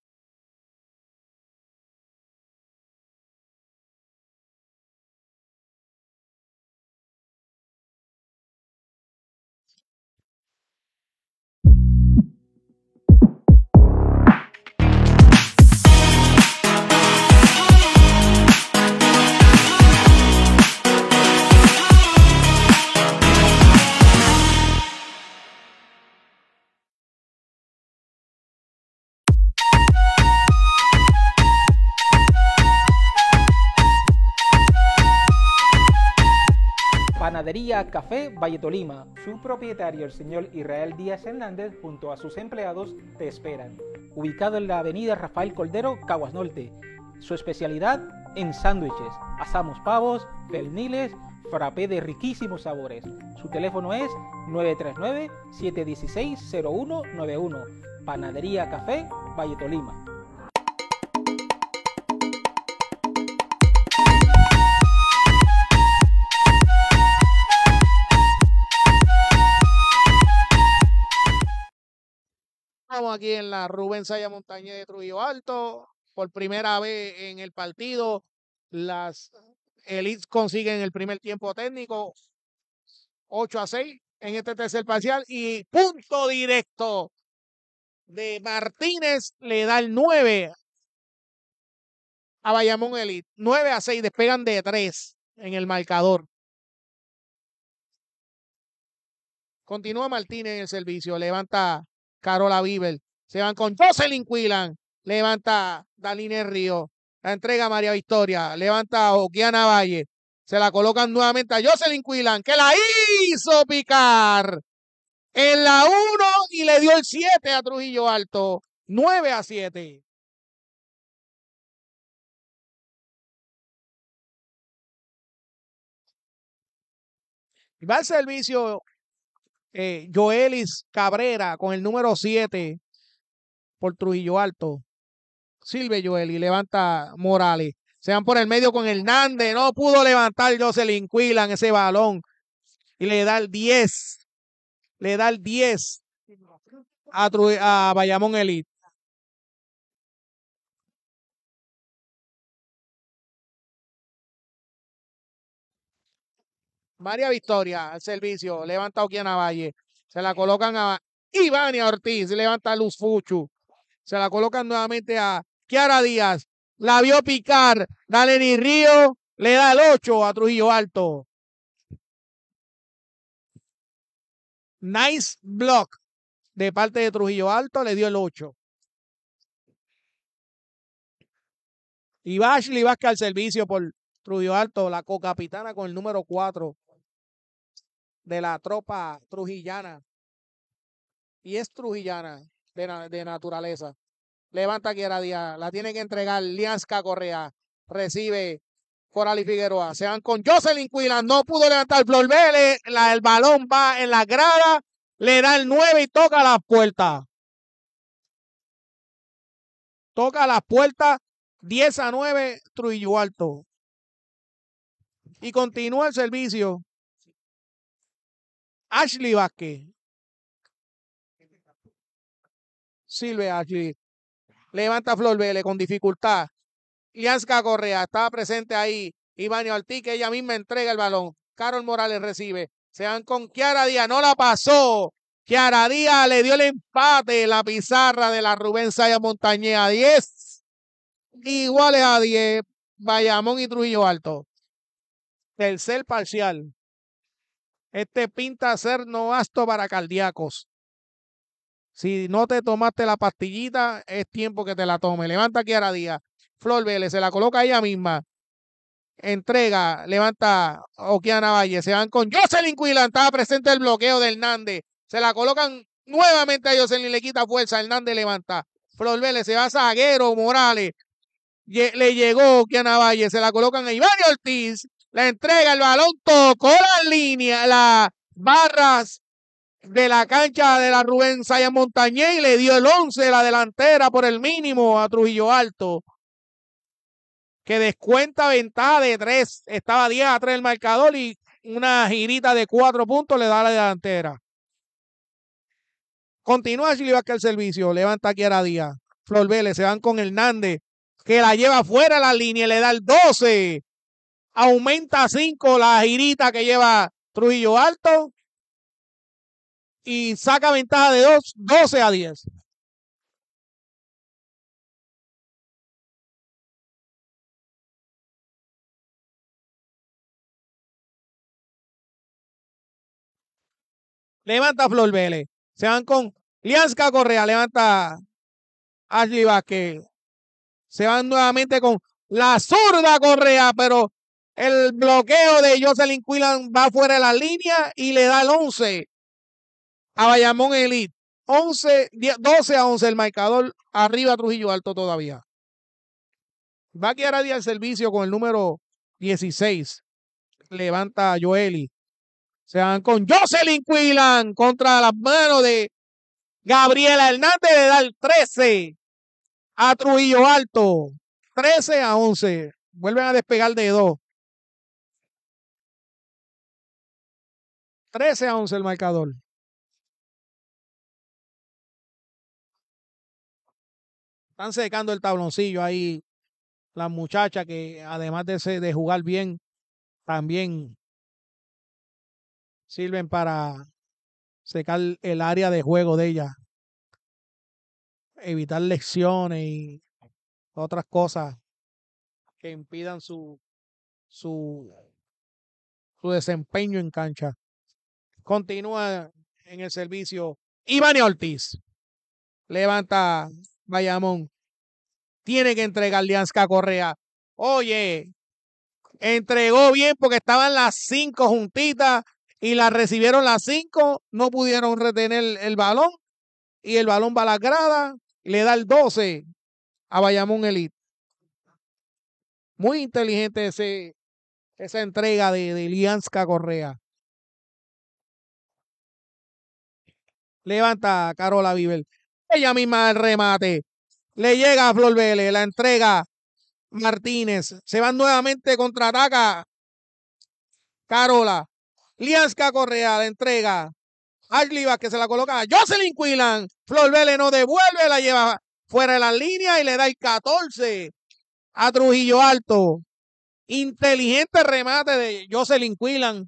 Panadería Café Valle Tolima. Su propietario, el señor Israel Díaz Hernández, junto a sus empleados, te esperan. Ubicado en la avenida Rafael Coldero, Caguas Norte. Su especialidad en sándwiches. Asamos pavos, pelniles frappé de riquísimos sabores. Su teléfono es 939-716-0191. Panadería Café Valle Tolima. Estamos aquí en la Rubén Saya Montaña de Trujillo Alto. Por primera vez en el partido, las Elites consiguen el primer tiempo técnico, 8 a 6 en este tercer parcial y punto directo de Martínez le da el 9 a Bayamón Elite. 9 a 6, despegan de 3 en el marcador. Continúa Martínez en el servicio, levanta Carola Bieber. Se van con Jocelyn Quilan. Levanta Daline Río. La entrega María Victoria. Levanta a Oquiana Valle. Se la colocan nuevamente a Jocelyn Quilan, que la hizo picar en la 1 y le dio el 7 a Trujillo Alto. 9 a 7. va al servicio Joelis eh, Cabrera con el número 7 por Trujillo Alto. Silve Joel levanta Morales. Se van por el medio con Hernández. No pudo levantar Jocelyn Quilan ese balón. Y le da el 10. Le da el 10 a, a Bayamón Elite. María Victoria al servicio, levanta Oquiana Valle, se la colocan a Ivania Ortiz, levanta a Luz Fuchu, se la colocan nuevamente a Kiara Díaz, la vio picar, Daleni Río, le da el 8 a Trujillo Alto. Nice block de parte de Trujillo Alto, le dio el 8. Y Bashley Vázquez al servicio por Trujillo Alto, la co-capitana con el número 4, de la tropa trujillana. Y es trujillana de, naturaleza. Levanta Quiera Díaz. La tiene que entregar Lianzca Correa. Recibe Coral y Figueroa. Se van con Jocelyn Cuilan. No pudo levantar Flor Vélez. el balón va en la grada. Le da el 9 y toca la puerta. Toca la puerta. 10 a 9, Trujillo Alto. Y continúa el servicio. Ashley Vázquez. Silve Ashley. Levanta Flor Vélez con dificultad. Lianska Correa estaba presente ahí. Iván Ortiz, que ella misma entrega el balón. Carol Morales recibe. Se dan con Kiara Díaz. No la pasó. Kiara Díaz le dio el empate. La pizarra de la Rubén Saya a 10. Iguales a 10. Bayamón y Trujillo Alto. Tercer parcial. Este pinta ser no hasto para cardíacos. Si no te tomaste la pastillita, es tiempo que te la tome. Levanta la día. Flor Vélez se la coloca ella misma. Entrega, levanta Okiana Valle. Se van con Jocelyn Quilan. Estaba presente el bloqueo de Hernández. Se la colocan nuevamente a Jocelyn. Le quita fuerza. Hernández levanta. Flor Vélez se va a Zaguero Morales. Le llegó Okiana Valle. Se la colocan a Iván Ortiz la entrega, el balón tocó la línea, las barras de la cancha de la Rubén a Montañé y le dio el 11 la delantera por el mínimo a Trujillo Alto. Que descuenta ventaja de 3. Estaba 10 a 3 el marcador y una girita de 4 puntos le da la delantera. Continúa va que el servicio. Levanta aquí a Díaz. Flor Vélez se van con Hernández. Que la lleva fuera la línea y le da el 12 aumenta 5 la girita que lleva Trujillo Alto y saca ventaja de 2, 12 a 10. Levanta Flor Vélez. Se van con Lianska Correa. Levanta Ashley Vázquez. Se van nuevamente con la zurda Correa, pero el bloqueo de Jocelyn Quillan va fuera de la línea y le da el 11 a Bayamón Elite. 11, 12 a 11 el marcador. Arriba Trujillo Alto todavía. Va a quedar al servicio con el número 16. Levanta a Joeli. Se van con Jocelyn Quillan contra las manos de Gabriela Hernández. Le da el 13 a Trujillo Alto. 13 a 11. Vuelven a despegar de dos. 13 a 11 el marcador. Están secando el tabloncillo ahí las muchachas que además de, jugar bien, también sirven para secar el área de juego de ella, Evitar lesiones y otras cosas que impidan su, su, su desempeño en cancha. Continúa en el servicio. Iván Ortiz levanta Bayamón. Tiene que entregar Lianzca Correa. Oye, entregó bien porque estaban las cinco juntitas y las recibieron las cinco. No pudieron retener el balón y el balón va a la grada. Le da el 12 a Bayamón Elite. Muy inteligente ese, esa entrega de, de Correa. Levanta Carola Viver. Ella misma el remate. Le llega a Flor Vélez, la entrega Martínez. Se van nuevamente contraataca Carola. Lianska Correa la entrega. Ashley que se la coloca a Jocelyn Quilan. Flor Vélez no devuelve, la lleva fuera de la línea y le da el 14 a Trujillo Alto. Inteligente remate de Jocelyn Quilan.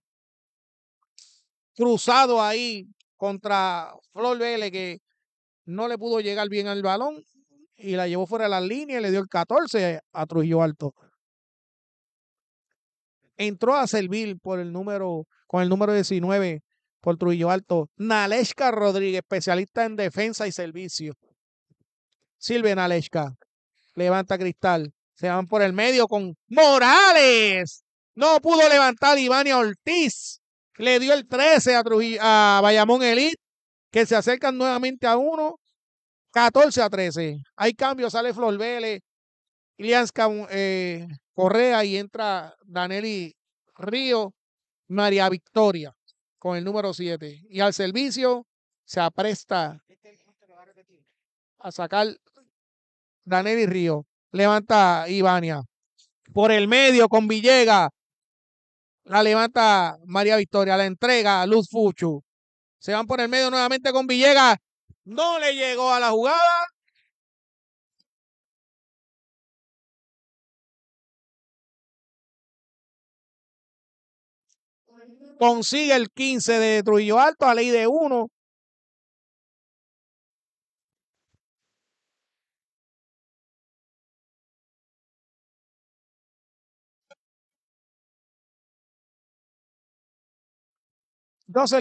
Cruzado ahí contra Flor que no le pudo llegar bien al balón y la llevó fuera de la línea y le dio el 14 a Trujillo Alto. Entró a servir por el número, con el número 19 por Trujillo Alto. Naleska Rodríguez, especialista en defensa y servicio. Sirve Naleska Levanta cristal. Se van por el medio con Morales. No pudo levantar Ivania Ortiz. Le dio el 13 a, Trujillo, a Bayamón Elite que se acercan nuevamente a uno, 14 a 13. Hay cambios, sale Flor Vélez, eh, Correa y entra Daneli Río, María Victoria con el número 7. Y al servicio se apresta a sacar Daneli Río. Levanta Ivania. Por el medio con Villega. La levanta María Victoria. La entrega a Luz Fuchu. Se van por el medio nuevamente con Villegas. No le llegó a la jugada. Consigue el 15 de Trujillo Alto a ley de uno. No se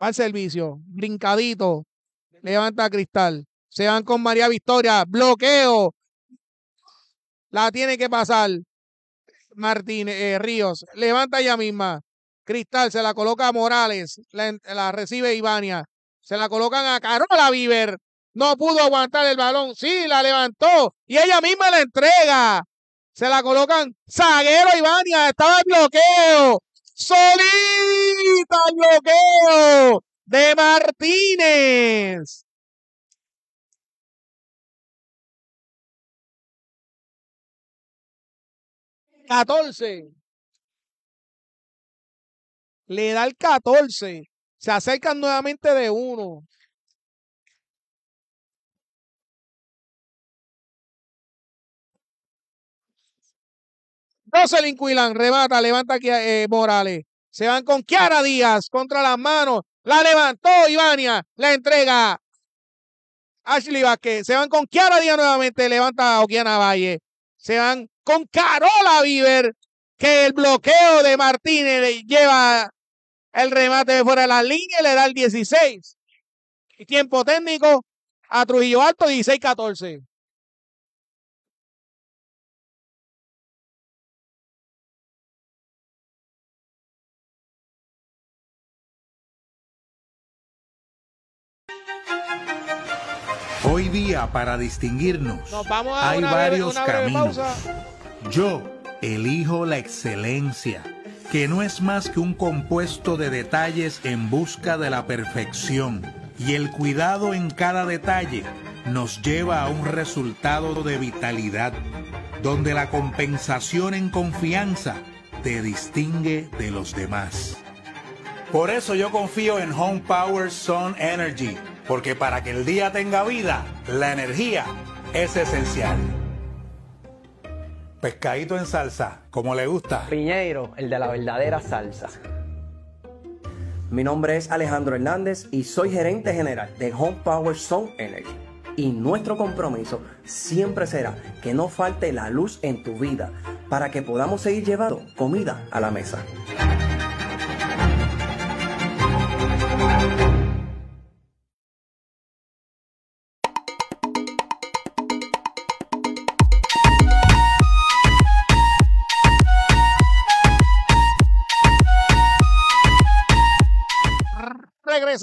al servicio, brincadito, levanta cristal, se van con María Victoria, bloqueo, la tiene que pasar Martínez eh, Ríos, levanta ella misma, cristal se la coloca a Morales, la, recibe Ivania, se la colocan a Carola Viver, no pudo aguantar el balón, sí, la levantó y ella misma la entrega. Se la colocan Zaguero Ivania, estaba bloqueo. Solita el bloqueo de Martínez. Catorce. Le da el catorce. Se acercan nuevamente de uno. le Cuilán remata, levanta eh, Morales. Se van con Kiara Díaz contra las manos. La levantó Ivania. La entrega Ashley Vázquez. Se van con Kiara Díaz nuevamente. Levanta Okiana Valle. Se van con Carola Viver. Que el bloqueo de Martínez lleva el remate de fuera de la línea y le da el 16. tiempo técnico a Trujillo Alto 16-14. Hoy día, para distinguirnos, hay varios caminos. Yo elijo la excelencia, que no es más que un compuesto de detalles en busca de la perfección. Y el cuidado en cada detalle nos lleva a un resultado de vitalidad, donde la compensación en confianza te distingue de los demás. Por eso yo confío en Home Power Sun Energy porque para que el día tenga vida, la energía es esencial. Pescadito en salsa, como le gusta. Piñeiro, el de la verdadera salsa. Mi nombre es Alejandro Hernández y soy gerente general de Home Power Sun Energy. Y nuestro compromiso siempre será que no falte la luz en tu vida para que podamos seguir llevando comida a la mesa.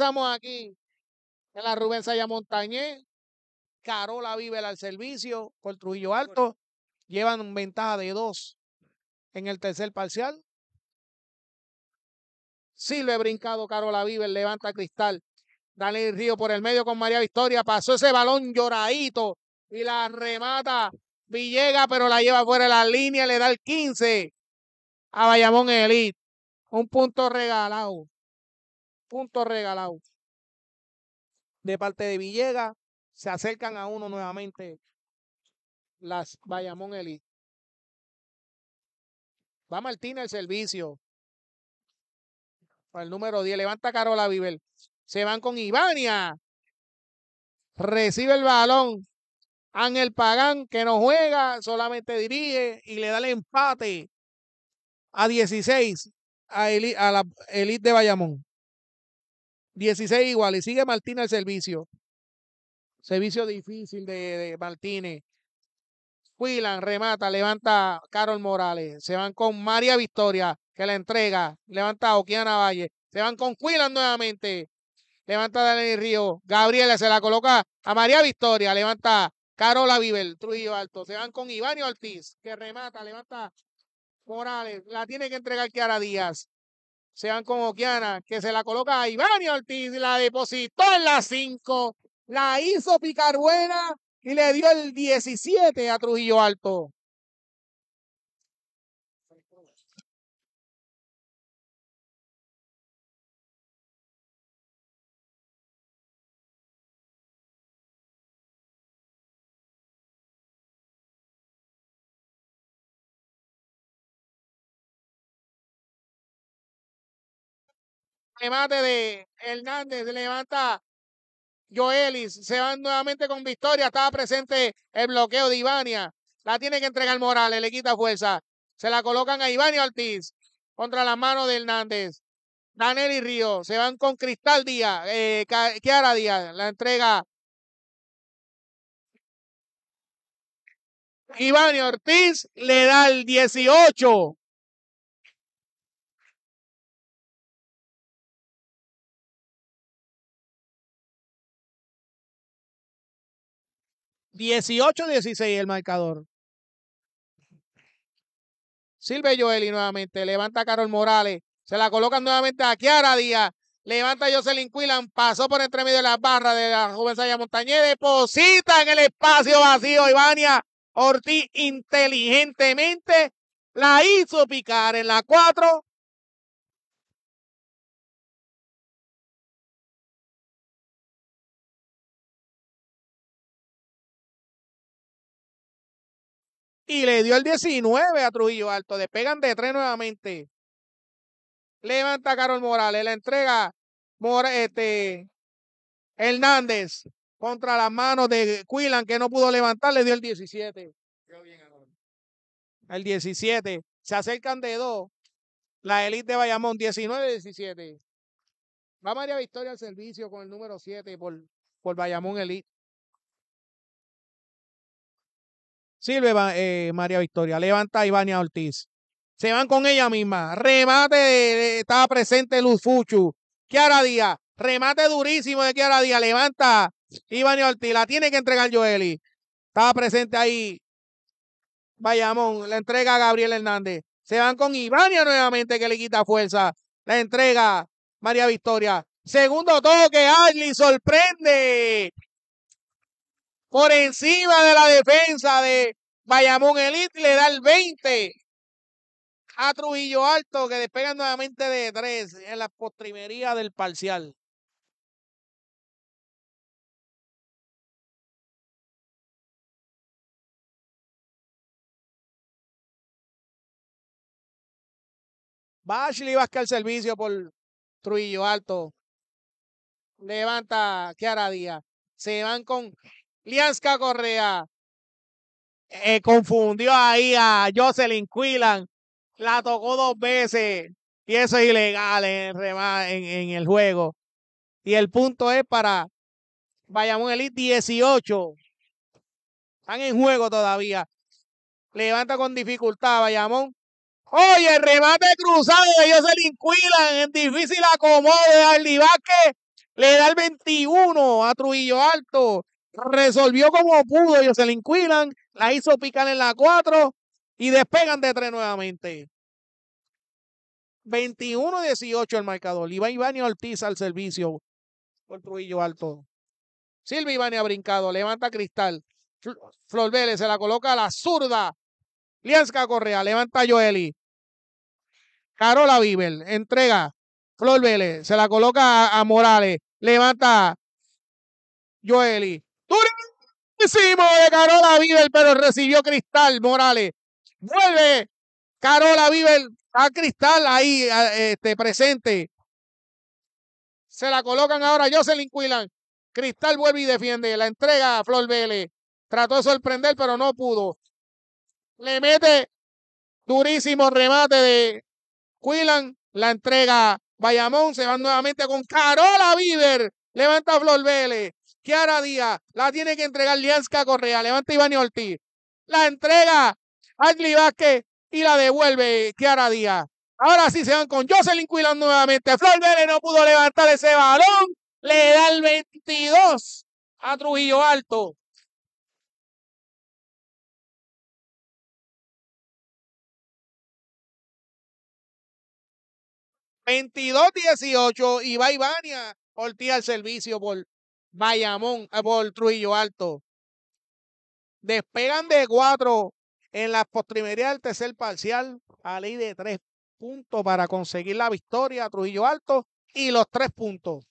estamos aquí en la Rubén Sayamontañé, Carola Vive al servicio por Trujillo Alto. Llevan ventaja de dos en el tercer parcial. Silve brincado, Carola Vive levanta cristal. el Río por el medio con María Victoria. Pasó ese balón lloradito y la remata Villega, pero la lleva fuera de la línea. Le da el 15 a Bayamón Elite. Un punto regalado punto regalado de parte de Villegas. Se acercan a uno nuevamente las Bayamón Elite. Va Martín al servicio. Para el número 10. Levanta Carola Vivel. Se van con Ivania. Recibe el balón. Ángel Pagán, que no juega, solamente dirige y le da el empate a 16 a, a la Elite de Bayamón. 16 iguales. Sigue Martínez el servicio. Servicio difícil de, Martínez. Quilan remata, levanta Carol Morales. Se van con María Victoria, que la entrega. Levanta a Oquiana Valle. Se van con Quilan nuevamente. Levanta Dani Río. Gabriela se la coloca a María Victoria. Levanta Carola Vivel, Trujillo Alto. Se van con Ivánio Ortiz, que remata, levanta Morales. La tiene que entregar Kiara Díaz. Sean con O'Kiana que se la coloca a Iván Ortiz, la depositó en la 5, la hizo picar buena y le dio el 17 a Trujillo Alto. mate de Hernández, levanta Joelis, se van nuevamente con victoria, estaba presente el bloqueo de Ivania, la tiene que entregar Morales, le quita fuerza, se la colocan a Ivania Ortiz contra la mano de Hernández, Daniel y Río, se van con Cristal Díaz, eh, Kiara Díaz, la entrega Ivania Ortiz, le da el 18 18-16 el marcador. Silve Joeli nuevamente. Levanta a Carol Morales. Se la colocan nuevamente a Kiara Díaz. Levanta a Jocelyn Pasó por entre medio de las barras de la joven Saya Montañez. Deposita en el espacio vacío. Ivania Ortiz inteligentemente la hizo picar en la 4. Y le dio el 19 a Trujillo Alto. Despegan de tres nuevamente. Levanta Carol Morales. La entrega este, Hernández contra las manos de Quilan, que no pudo levantar. Le dio el 17. El 17. Se acercan de dos. La élite de Bayamón, 19-17. Va María Victoria al servicio con el número 7 por, por Bayamón Elite. Sirve eh, María Victoria. Levanta a Ivania Ortiz. Se van con ella misma. Remate. estaba presente Luz Fuchu. Kiara Díaz. Remate durísimo de Kiara Díaz. Levanta Ivania Ortiz. La tiene que entregar Joeli. Estaba presente ahí. Vayamón. La entrega a Gabriel Hernández. Se van con Ivania nuevamente que le quita fuerza. La entrega María Victoria. Segundo toque, Ashley sorprende por encima de la defensa de Bayamón Elite, le da el 20 a Trujillo Alto, que despega nuevamente de 3 en la postrimería del parcial. Va a Vázquez al servicio por Trujillo Alto. Levanta Kiara Díaz. Se van con Lianska Correa eh, confundió ahí a Jocelyn Quillan, la tocó dos veces y eso es ilegal en, el juego. Y el punto es para Bayamón Elite 18. Están en juego todavía. Levanta con dificultad Bayamón. Oye, el remate cruzado de Jocelyn Quillan en difícil acomodo de Le da el 21 a Trujillo Alto resolvió como pudo, ellos se le inquilan, la hizo picar en la 4 y despegan de tres nuevamente. 21-18 el marcador. Iván Iván y Ortiz al servicio por Trujillo Alto. Silvia Iván ha brincado, levanta Cristal. Flor Vélez se la coloca a la zurda. Lianzca Correa, levanta Joeli. Carola Bibel, entrega. Flor Vélez se la coloca a, a Morales. Levanta Joeli de Carola Carola Viver, pero recibió Cristal Morales. Vuelve Carola Viver a Cristal ahí este, presente. Se la colocan ahora Jocelyn Quillan. Cristal vuelve y defiende. La entrega a Flor Vélez. Trató de sorprender, pero no pudo. Le mete durísimo remate de Quillan. La entrega Bayamón. Se van nuevamente con Carola Viver. Levanta a Flor Vélez. Kiara Díaz, la tiene que entregar Lianska Correa, levanta Iván y Ortiz, la entrega a Vázquez y la devuelve Kiara Díaz. Ahora sí se van con Jocelyn Quilón nuevamente. Flor Vélez no pudo levantar ese balón. Le da el 22 a Trujillo Alto. ...22-18... y va Ortiz al servicio por Bayamón, eh, por Trujillo Alto. Despegan de cuatro en la postrimería del tercer parcial a ley de tres puntos para conseguir la victoria a Trujillo Alto y los tres puntos.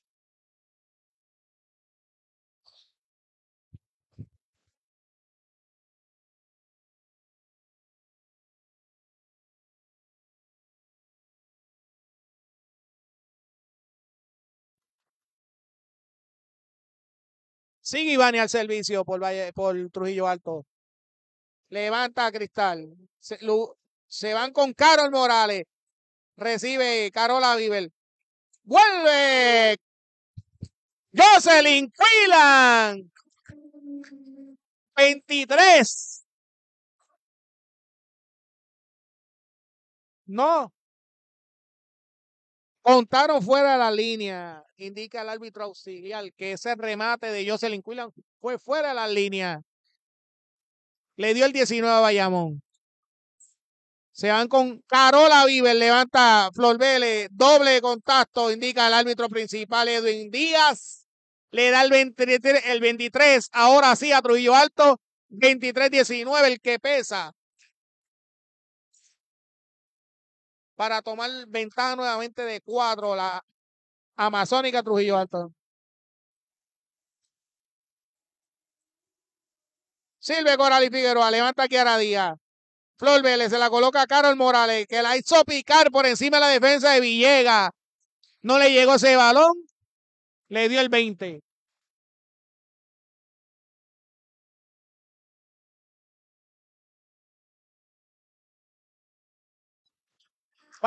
Sigue Ivani al servicio por, Valle, por Trujillo Alto. Levanta Cristal. Se, van con Carol Morales. Recibe Carola Vivel. Vuelve Jocelyn Quilan. 23. No, Contaron fuera de la línea, indica el árbitro auxiliar, que ese remate de Jocelyn Quillan fue fuera de la línea. Le dio el 19 a Bayamón. Se van con Carola Viver, levanta Flor Vélez, doble contacto, indica el árbitro principal Edwin Díaz. Le da el 23, el 23 ahora sí a Trujillo Alto, 23-19, el que pesa. para tomar ventaja nuevamente de cuatro la Amazónica Trujillo Alto. Silve y Figueroa, levanta aquí a la Díaz. Flor Vélez se la coloca a Carol Morales, que la hizo picar por encima de la defensa de Villegas. No le llegó ese balón, le dio el 20.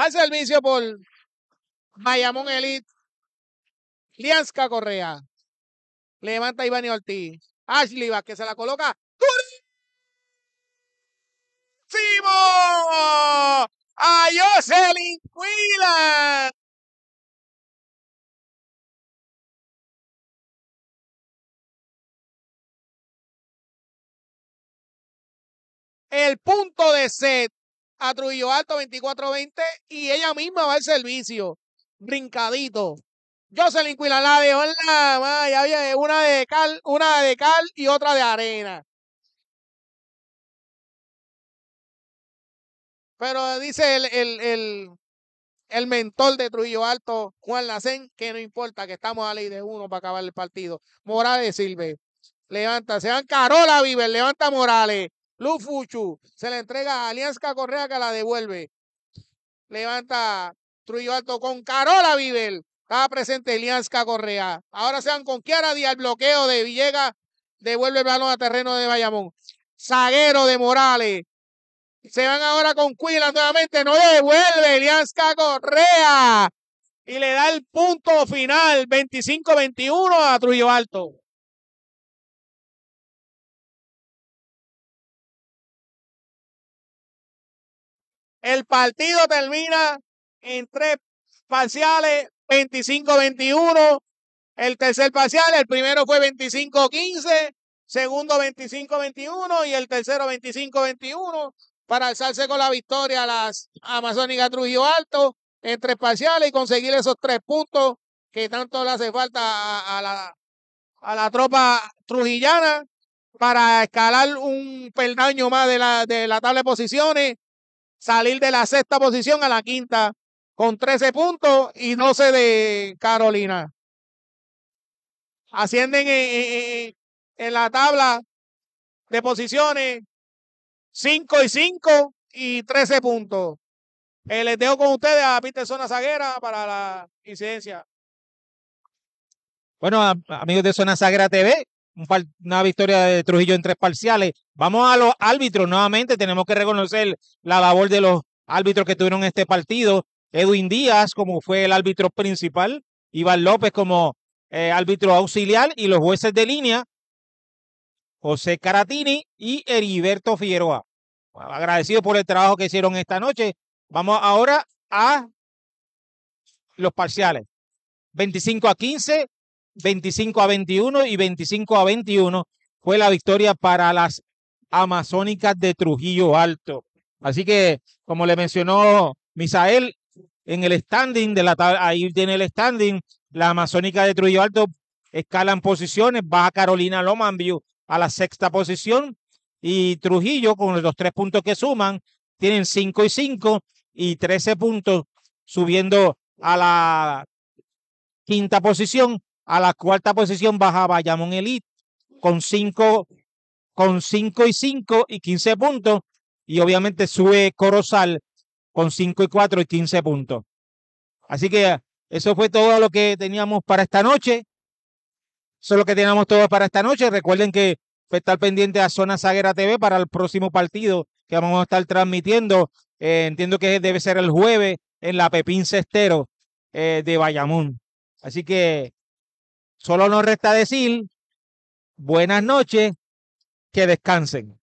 el servicio por Mayamón Elite. Lianska Correa. Levanta Iván Ortiz. Ashley que se la coloca. ¡Simo! ¡A Jocelyn El punto de set a Trujillo Alto 2420 y ella misma va al servicio. Brincadito. yo se le hola la había eh, una de cal, una de cal y otra de arena. Pero dice el, el, el, el mentor de Trujillo Alto, Juan Lacén, que no importa, que estamos a ley de uno para acabar el partido. Morales sirve. Levanta, se van Carola Viver, levanta Morales. Fuchu. se la entrega a Alianza Correa que la devuelve. Levanta Trujillo Alto con Carola Vivel. Estaba presente Alianza Correa. Ahora se van con Kiara al Bloqueo de Villegas. Devuelve el balón a terreno de Bayamón. Zaguero de Morales. Se van ahora con Cuila nuevamente. No devuelve Alianza Correa. Y le da el punto final 25-21 a Trujillo Alto. El partido termina en tres parciales, 25-21. El tercer parcial, el primero fue 25-15, segundo 25-21 y el tercero 25-21 para alzarse con la victoria a las Amazónicas Trujillo Alto en tres parciales y conseguir esos tres puntos que tanto le hace falta a, la, a la tropa trujillana para escalar un peldaño más de la, de la tabla de posiciones salir de la sexta posición a la quinta con 13 puntos y 12 de Carolina. Ascienden en, la tabla de posiciones 5 y 5 y 13 puntos. Eh, les dejo con ustedes a Peter Zona Zaguera para la incidencia. Bueno, amigos de Zona Sagra TV, una victoria de Trujillo en tres parciales. Vamos a los árbitros. Nuevamente tenemos que reconocer la labor de los árbitros que tuvieron este partido. Edwin Díaz como fue el árbitro principal, Iván López como eh, árbitro auxiliar y los jueces de línea, José Caratini y Heriberto Figueroa. agradecidos por el trabajo que hicieron esta noche. Vamos ahora a los parciales. 25 a 15, 25 a 21 y 25 a 21 fue la victoria para las amazónicas de Trujillo Alto. Así que, como le mencionó Misael, en el standing de la ahí tiene el standing, la amazónica de Trujillo Alto escalan posiciones, baja Carolina Lomanview a la sexta posición y Trujillo con los tres puntos que suman tienen 5 y 5 y 13 puntos subiendo a la quinta posición a la cuarta posición baja Bayamón Elite con 5 con cinco y 5 y 15 puntos. Y obviamente sube Corozal con 5 y 4 y 15 puntos. Así que eso fue todo lo que teníamos para esta noche. Eso es lo que teníamos todo para esta noche. Recuerden que estar pendiente a Zona Zaguera TV para el próximo partido que vamos a estar transmitiendo. Eh, entiendo que debe ser el jueves en la Pepín Cestero eh, de Bayamón. Así que Solo nos resta decir buenas noches, que descansen.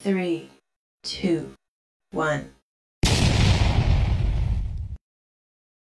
three, two, one.